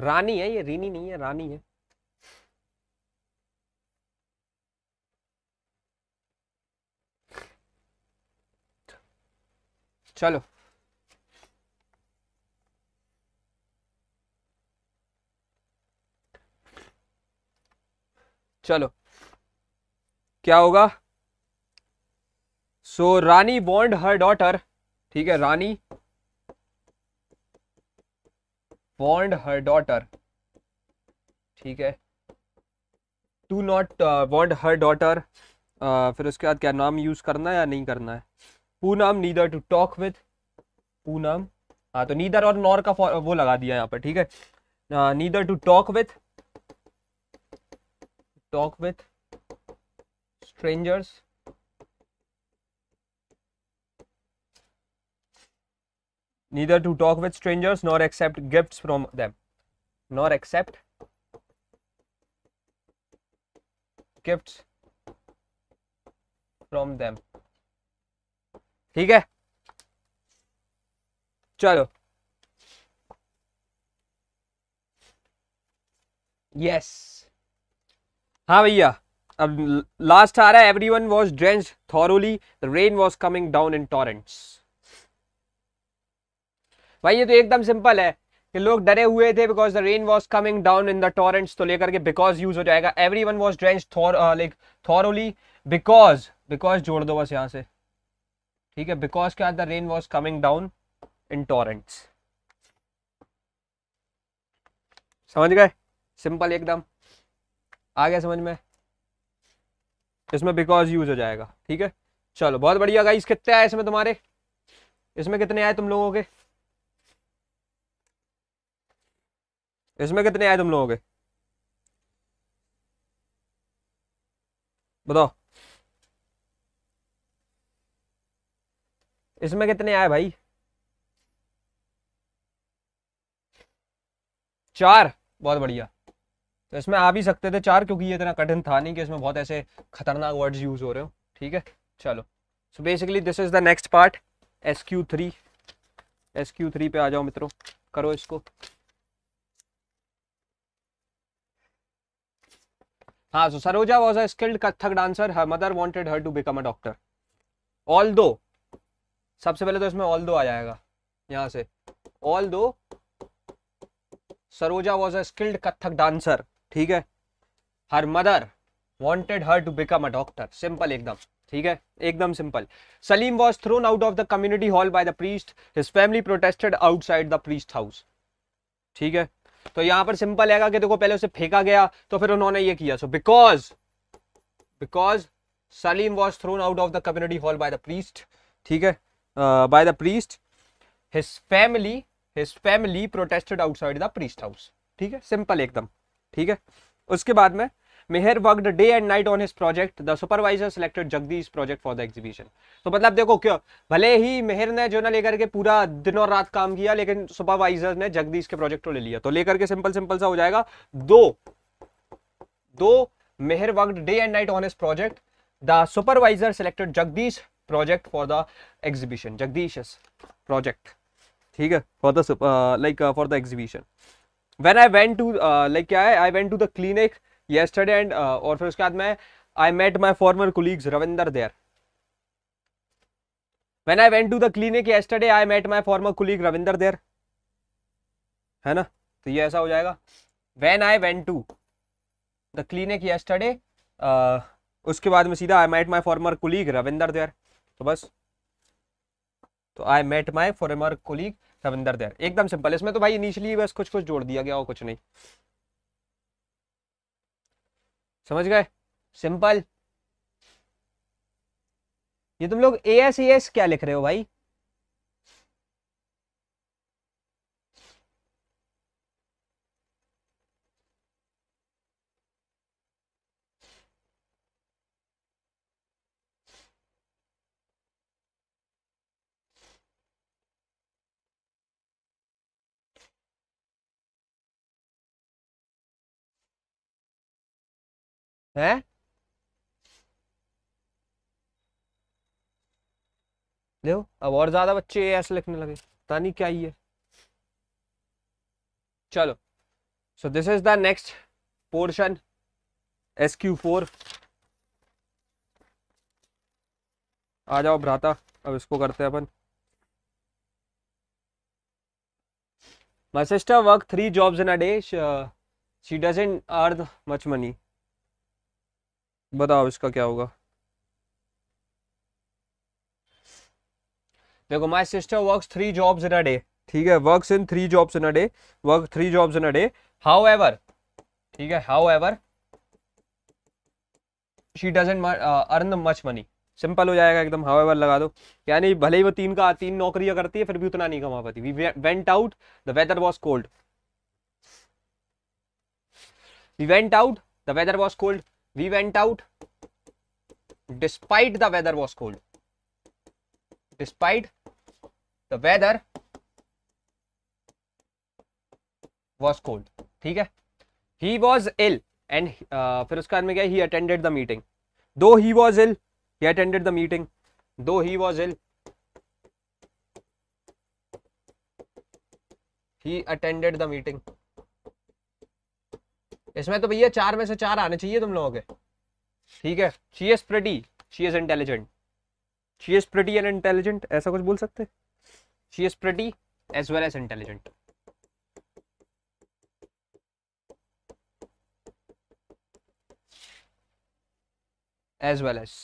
रानी है ये रीनी नहीं है रानी है चलो चलो क्या होगा सो रानी वॉन्ड हर डॉटर ठीक है रानी वॉन्ड हर डॉटर ठीक है to not warned her daughter फिर उसके बाद क्या नाम यूज़ करना है या नहीं करना है Poonam neither to talk with Poonam हाँ तो नीदर और नॉर का वो लगा दिया यहाँ पर ठीक है neither to talk with talk with strangers neither to talk with strangers nor accept gifts from them nor accept gifts from them ठीक है चलो यस हाँ भैया अब लास्ट आ रहा है everyone was drenched thoroughly the rain was coming down in torrents भाई ये तो एकदम सिंपल है कि लोग डरे हुए थे because the rain was coming down in the torrents तो लेकर के बिकॉज यूज हो जाएगा every one was drench like thoroughly because because जोड़ दो बस यहाँ से ठीक है बिकॉज क्या the rain was coming down in torrents समझ गए सिंपल एकदम आ गया समझ में इसमें बिकॉज यूज हो जाएगा ठीक है चलो बहुत बढ़िया गाइस कितने आए इसमें तुम्हारे इसमें कितने आए तुम लोगों के इसमें कितने आए तुम लोगों के बताओ इसमें कितने आए भाई चार बहुत बढ़िया तो इसमें आ भी सकते थे चार क्योंकि ये इतना कठिन था नहीं कि इसमें बहुत ऐसे खतरनाक वर्ड्स यूज हो रहे हो ठीक है चलो so basically this is the next part S Q three S Q three पे आ जाओ मित्रों करो इसको हाँ so Saroja was a skilled Kathak dancer her mother wanted her to become a doctor although सबसे पहले तो इसमें ऑल दो आ जाएगा यहां से although Saroja was a skilled Kathak dancer ठीक है her mother wanted her to become a doctor simple एकदम ठीक है एकदम simple Salim was thrown out of the community hall by the priest his family protested outside the priest house ठीक है तो यहां पर सिंपल है कि देखो पहले उसे फेंका गया तो फिर उन्होंने ये किया so because because Salim was thrown out of the community hall by the priest ठीक है by the priest his family his family protested outside the priest house ठीक है सिंपल एकदम ठीक है उसके बाद में Meher worked day and night on his project the supervisor selected Jagdish project for the exhibition तो मतलब देखो क्यों भले ही मेहर ने जो ना लेकर के पूरा दिन और रात काम किया लेकिन सुपरवाइजर ने जगदीश के प्रोजेक्ट को ले लिया तो लेकर के सिंपल सिंपल सा हो जाएगा दो दो Meher worked day and night on his project the supervisor selected Jagdish project for the exhibition Jagdish project ठीक है for the like for the exhibition when I went to like क्या है I went to the clinic yesterday and uh, और फिर उसके बाद में I met my former colleagues Ravinder there when I went to the clinic yesterday I met my former colleague Ravinder there है ना तो ये ऐसा हो जाएगा when I went to the clinic yesterday उसके बाद में सीधा I met my former colleague Ravinder there तो बस तो I met my former colleague Ravinder there एकदम सिंपल इसमें तो भाई इनिशियली बस कुछ कुछ जोड़ दिया गया और कुछ नहीं समझ गए सिंपल ये तुम लोग ए एस ए एस क्या लिख रहे हो भाई है देखो अब और ज्यादा बच्चे ऐसे एस लिखने लगे पता नहीं क्या है चलो so this is the next portion S Q four आ जाओ भ्राता अब इसको करते हैं अपन my sister work three jobs in a day she doesn't she much money बताओ इसका क्या होगा देखो my sister works three jobs in a day ठीक है works in three jobs in a day work three jobs in a day however ठीक है however she doesn't earn much money simple हो जाएगा एकदम हाउ एवर लगा दो यानी भले ही वो तीन का तीन नौकरियां करती है फिर भी उतना नहीं कमा पाती we went out the weather was cold we went out the weather was cold we went out despite the weather was cold despite the weather was cold ठीक है ही वॉज इल एंड फिर उसका में क्या ही attended the meeting though he was ill he attended the meeting though he was ill he attended the meeting इसमें तो भैया चार में से चार आने चाहिए तुम लोगों के ठीक है she is pretty she is intelligent she is pretty and intelligent ऐसा कुछ बोल सकते she is pretty as well as intelligent as well as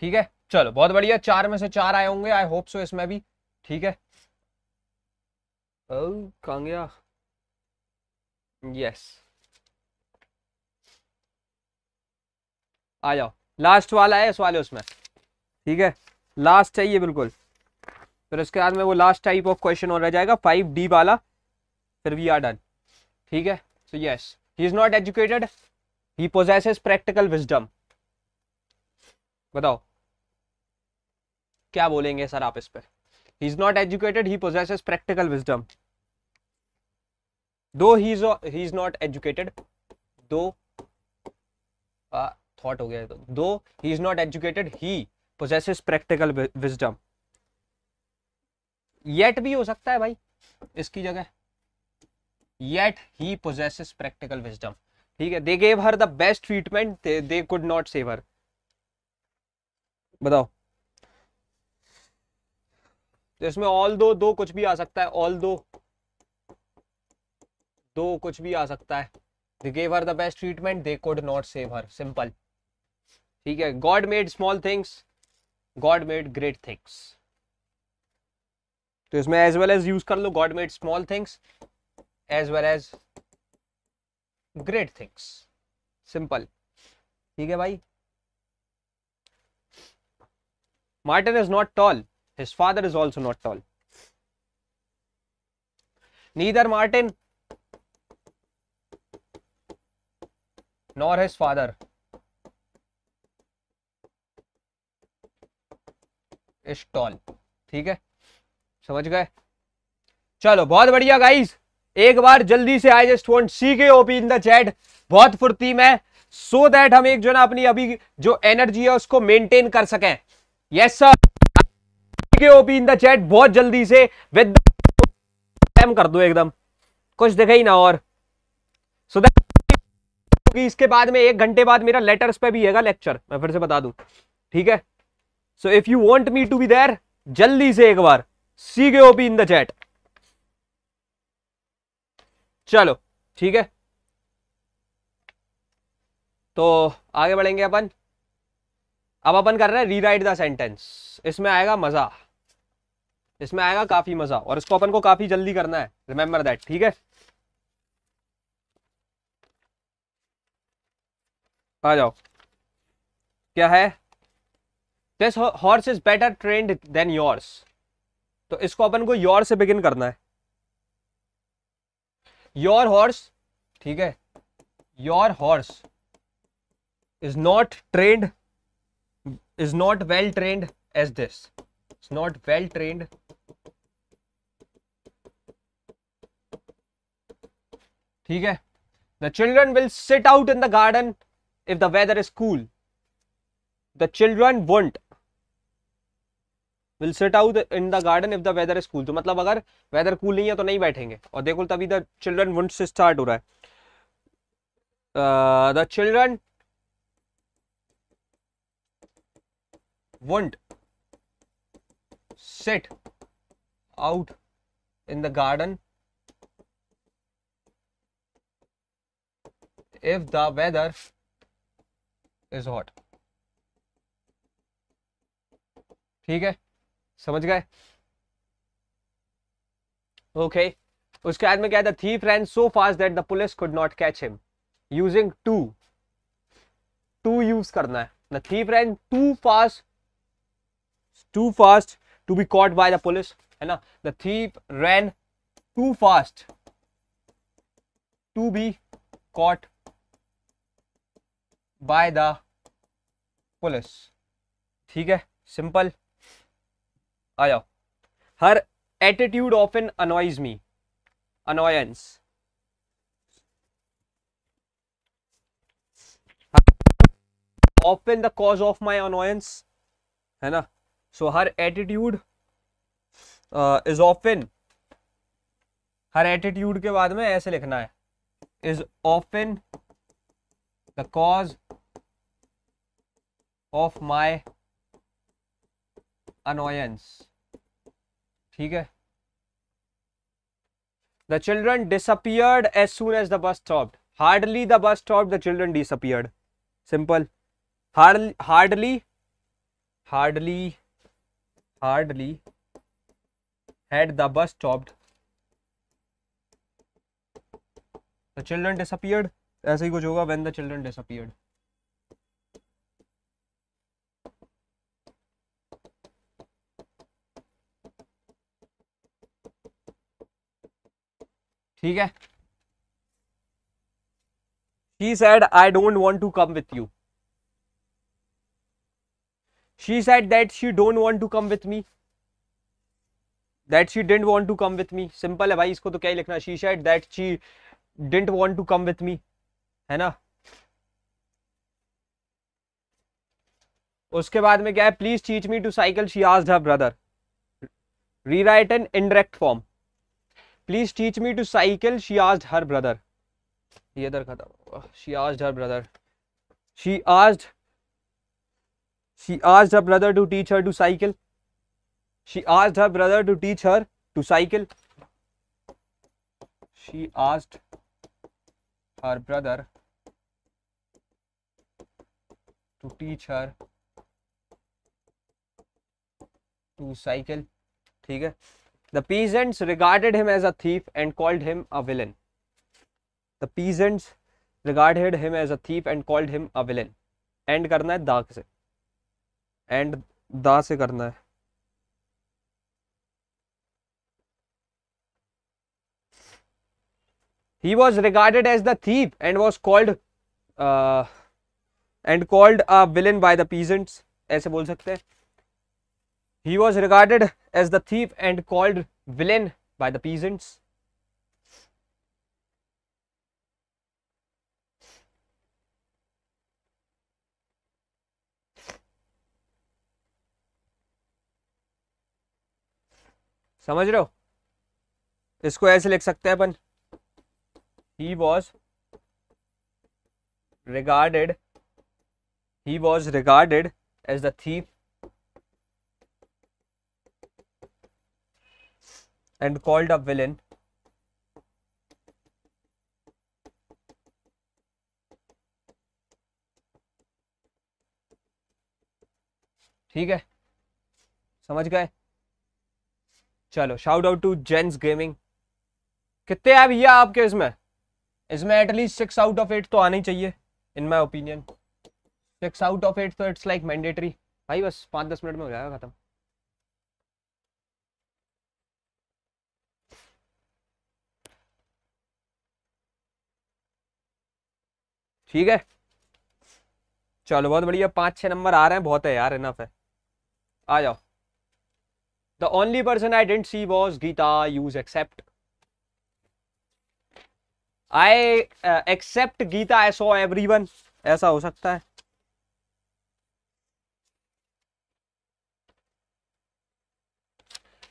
ठीक है चलो बहुत बढ़िया चार में से चार आए होंगे आई होप सो इसमें भी ठीक है Oh, Kanga. Yes. आ जाओ लास्ट वाला है इस वाले उसमें ठीक है लास्ट है ये बिल्कुल फिर उसके बाद में वो लास्ट टाइप ऑफ क्वेश्चन और रह जाएगा फाइव डी वाला फिर वी आर डन ठीक है so yes he is not educated he possess practical wisdom बताओ क्या बोलेंगे सर आप इस पर he is not educated he possess practical wisdom though he is not educated though thought हो गया तो though he is not educated he possesses practical wisdom yet भी हो सकता है भाई इसकी जगह yet he possesses practical wisdom ठीक है they gave her the best treatment they could not save her बताओ तो इसमें ऑल दो दो कुछ भी आ सकता है ऑल दो तो कुछ भी आ सकता है they gave her the best treatment they could not save her simple ठीक है God made small things God made great things तो इसमें एज वेल एज यूज कर लो God made small things as well as great things simple ठीक है भाई Martin is not tall his father is also not tall neither Martin nor his father. is tall. ठीक है समझ गए चलो बहुत बढ़िया गाइस एक बार जल्दी से आई जस्ट वॉन्ट सी के ओपी इन द चैट बहुत फुर्ती में सो so दैट हम एक जो ना अपनी अभी जो एनर्जी है उसको मेंटेन कर सकें yes sir K OP in the chat बहुत जल्दी से विद कर दो एकदम कुछ दिखे ही ना और क्योंकि इसके बाद में एक घंटे बाद मेरा लेटर्स पे भी है लेक्चर मैं फिर से बता दू ठीक है so if you want me to be there जल्दी से एक बार सी गे ओपी इन द चैट चलो ठीक है तो आगे बढ़ेंगे अपन अब अपन कर रहे हैं रीराइट द सेंटेंस इसमें आएगा मजा इसमें आएगा काफी मजा और इसको अपन को काफी जल्दी करना है रिमेंबर दैट ठीक है आ जाओ क्या है this horse is better trained than yours तो इसको अपन को योर से बिगिन करना है योर हॉर्स ठीक है your horse is not trained is not well trained as this is not well trained ठीक है the children will sit out in the garden if the weather is cool. The children won't will sit out in the garden if the weather is cool तो मतलब अगर वेदर कूल नहीं है तो नहीं बैठेंगे और देखो तभी द चिल्ड्रन वुंट से स्टार्ट हो रहा है the children won't sit out in the garden if the weather is hot ठीक है समझ गए ओके okay. उसके बाद में क्या था thief ran so fast that the police could not catch him using too too use करना है the thief ran too fast too fast to be caught by the police है ना the thief ran too fast to be caught by the police ठीक है सिंपल आ जाओ her attitude of an annoys me annoyance an the cause of my annoyance है ना so her attitude is an her attitude के बाद में ऐसे लिखना है is an the cause of my annoyance ठीक है the children disappeared as soon as the bus stop hardly the bus stop the children disappeared simple hardly hardly hardly hardly had the bus stop the children disappeared ऐसे ही कुछ होगा व्हेन द चिल्ड्रन डिसअपियर्ड ठीक है she said i don't want to come with you she said that she don't want to come with me that she didn't want to come with me simple है भाई इसको तो क्या ही लिखना she said that she didn't want to come with me है ना उसके बाद में क्या है please teach me to cycle she आज हर ब्रदर री right an indirect form please teach me to cycle she आज हर ब्रदर ये दर खत्म शी आज हर ब्रदर शी आज शी आज her brother to teach her to cycle she आज her brother to teach her to cycle she आज her brother to teach her to cycle theek hai the peasants regarded him as a thief and called him a villain the peasants regarded him as a thief and called him a villain end करना है दाग se end da se karna hai he was regarded as the thief and was called uh, and called a villain by the peasants ऐसे बोल सकते हैं he was regarded as the thief and called villain by the peasants समझ रहे हो इसको ऐसे लिख सकते हैं अपन he was regarded he was regarded as the thief and called a villain ठीक है समझ गए चलो shout out to Jens gaming कितने हैं भैया आपके इसमें इसमें at least six out of eight तो आने चाहिए in my opinion six out of eight तो इट्स लाइक मैंडेटरी भाई बस पाँच दस मिनट में हो जाएगा खत्म ठीक है चलो बहुत बढ़िया पांच छह नंबर आ रहे हैं बहुत है यार इनफ है आ जाओ the only person I didn't see was Geeta use except I except Geeta I saw everyone ऐसा हो सकता है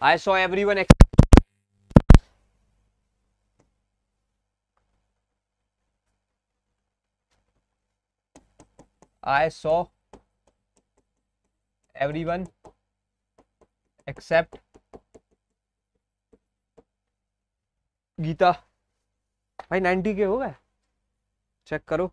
I saw everyone I saw everyone except Gita भाई 90 के हो गए चेक करो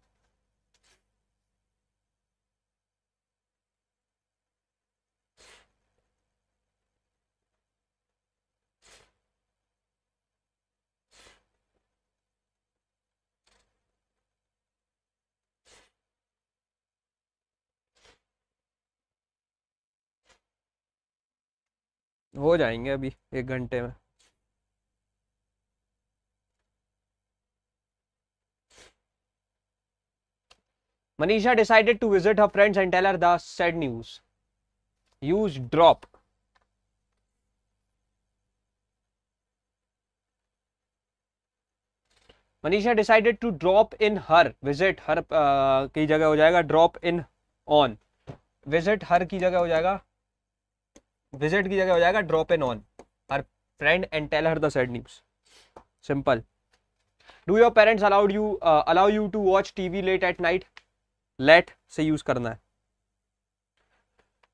हो जाएंगे अभी एक घंटे में Manisha decided to visit her friends and tell her the sad news use drop Manisha decided to drop in her visit her की जगह हो जाएगा drop in on visit her की जगह हो जाएगा विजिट की जगह हो जाएगा drop in on her friend and tell her the sad news simple do your parents allowed you allow you to watch TV late at night late से यूज करना है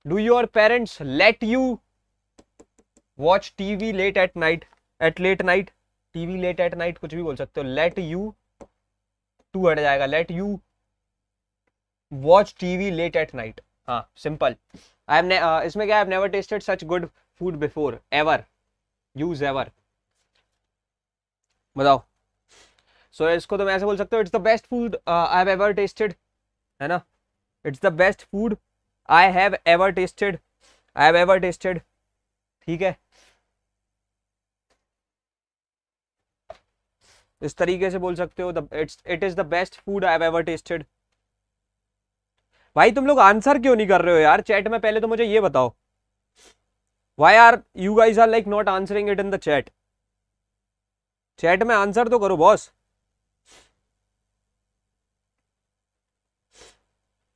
do your parents let you watch TV late at night at late night TV late at night कुछ भी बोल सकते हो लेट यू टू हट जाएगा let you watch TV late at night हाँ सिंपल आई एम इसमें क्या I never tasted such good food before use ever एवर बताओ सो so, इसको तो मैं ऐसे बोल सकता हूँ it's the best food I have ever tasted है ना it's the best food I have ever tasted I have ever tasted ठीक है इस तरीके से बोल सकते हो it's it is the best food I have ever tasted भाई तुम लोग आंसर क्यों नहीं कर रहे हो यार चैट में पहले तो मुझे ये बताओ why are you guys are like not answering it in the chat chat में आंसर तो करो बॉस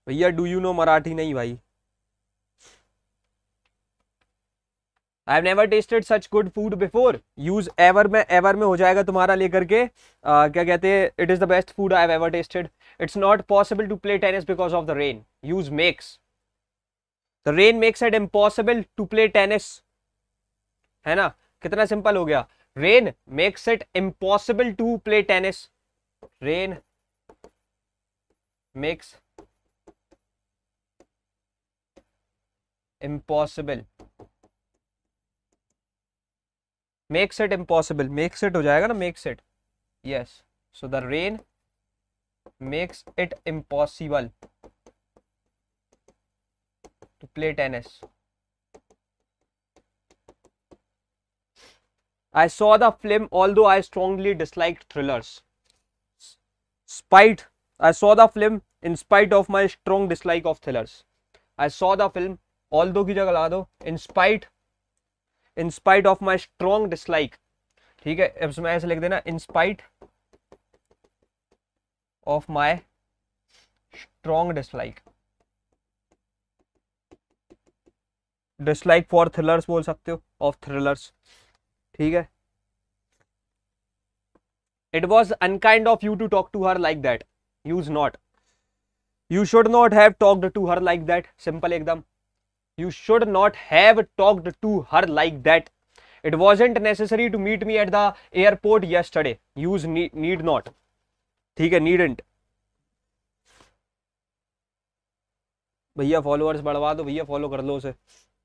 भैया डू यू नो मराठी नहीं भाई I have never tasted such good food before use ever में एवर में हो जाएगा तुम्हारा लेकर के uh, क्या कहते हैं it is the best food I have ever tasted It's not possible to play tennis because of the rain. Use makes. The rain makes it impossible to play tennis. है ना कितना सिंपल हो गया Rain makes it impossible to play tennis. Rain makes impossible. Makes it impossible. Makes it हो जाएगा ना Makes it. Yes. So the rain. Makes it impossible to play tennis I saw the film although I strongly dislike thrillers spite I saw the film in spite of my strong dislike of thrillers I saw the film although की जगह ला दो in spite in spite of my strong dislike ठीक है इसमें ऐसे लिख देना in spite of my strong dislike dislike for thrillers बोल सकते हो ऑफ थ्रिलर्स ठीक है it was unkind of you to talk to her like that use not you should not have talked to her like that simple एकदम you should not have talked to her like that it wasn't necessary to meet me at the airport yesterday use need, need not ठीक है नीडेंट भैया फॉलोअर्स बढ़वा दो भैया फॉलो कर लो उसे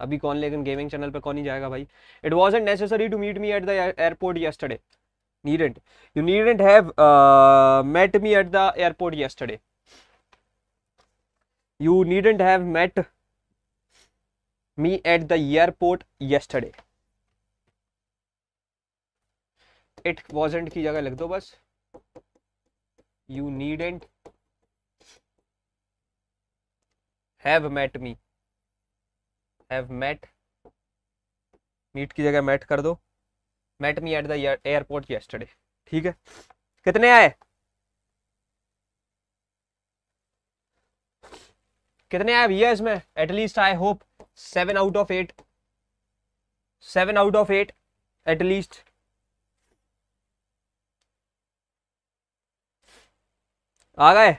अभी कौन लेकिन गेमिंग चैनल पे कौन ही जाएगा भाई it was unnecessary to meet me at the airport yesterday needn't you needn't have met me at the airport yesterday you have met me at the airport yesterday it was and की जगह लग दो बस you need needn't have met me have met meet की जगह मेट कर दो met me at the airport yesterday ठीक है कितने आए कितने आए भैया इसमें at least I hope seven out of eight seven out of eight at least आ गए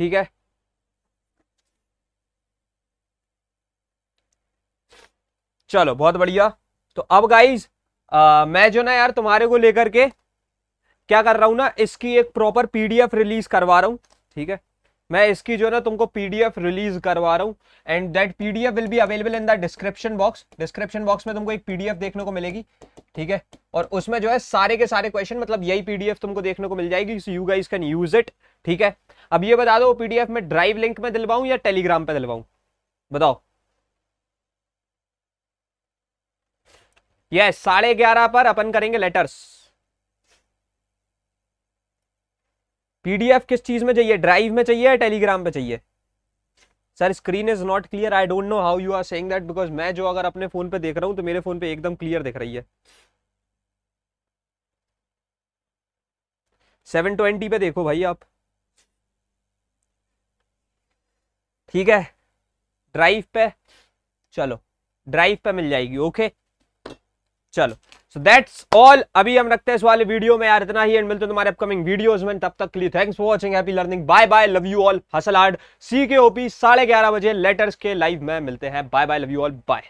ठीक है चलो बहुत बढ़िया तो अब गाइज मैं जो ना यार तुम्हारे को लेकर के क्या कर रहा हूं ना इसकी एक प्रॉपर पीडीएफ रिलीज करवा रहा हूं ठीक है मैं इसकी जो है ना तुमको पीडीएफ रिलीज करवा रहा हूं and that PDF will be available in the description box description box में तुमको एक पीडीएफ देखने को मिलेगी ठीक है और उसमें जो है सारे के सारे क्वेश्चन मतलब यही पीडीएफ तुमको देखने को मिल जाएगी so you guys can use it ठीक है अब ये बता दो पीडीएफ में ड्राइव लिंक में दिलवाऊं या टेलीग्राम पे दिलवाऊं बताओ यस साढ़े ग्यारह पर अपन करेंगे लेटर्स पीडीएफ किस चीज में चाहिए ड्राइव में चाहिए या टेलीग्राम पे चाहिए sir screen is not clear I don't know how you are saying that because मैं जो अगर अपने फोन पे देख रहा हूं तो मेरे फोन पे एकदम क्लियर दिख रही है 720 पे देखो भाई आप ठीक है ड्राइव पे चलो ड्राइव पे मिल जाएगी ओके चलो सो दैट्स ऑल अभी हम रखते हैं इस वाले वीडियो में यार इतना ही एंड मिलते हैं तुम्हारे अपकमिंग वीडियोस में तब तक के लिए thanks for watching happy learning bye bye love you all hustle art सी के ओपी साढ़े ग्यारह बजे लेटर्स के लाइव में मिलते हैं bye bye love you all bye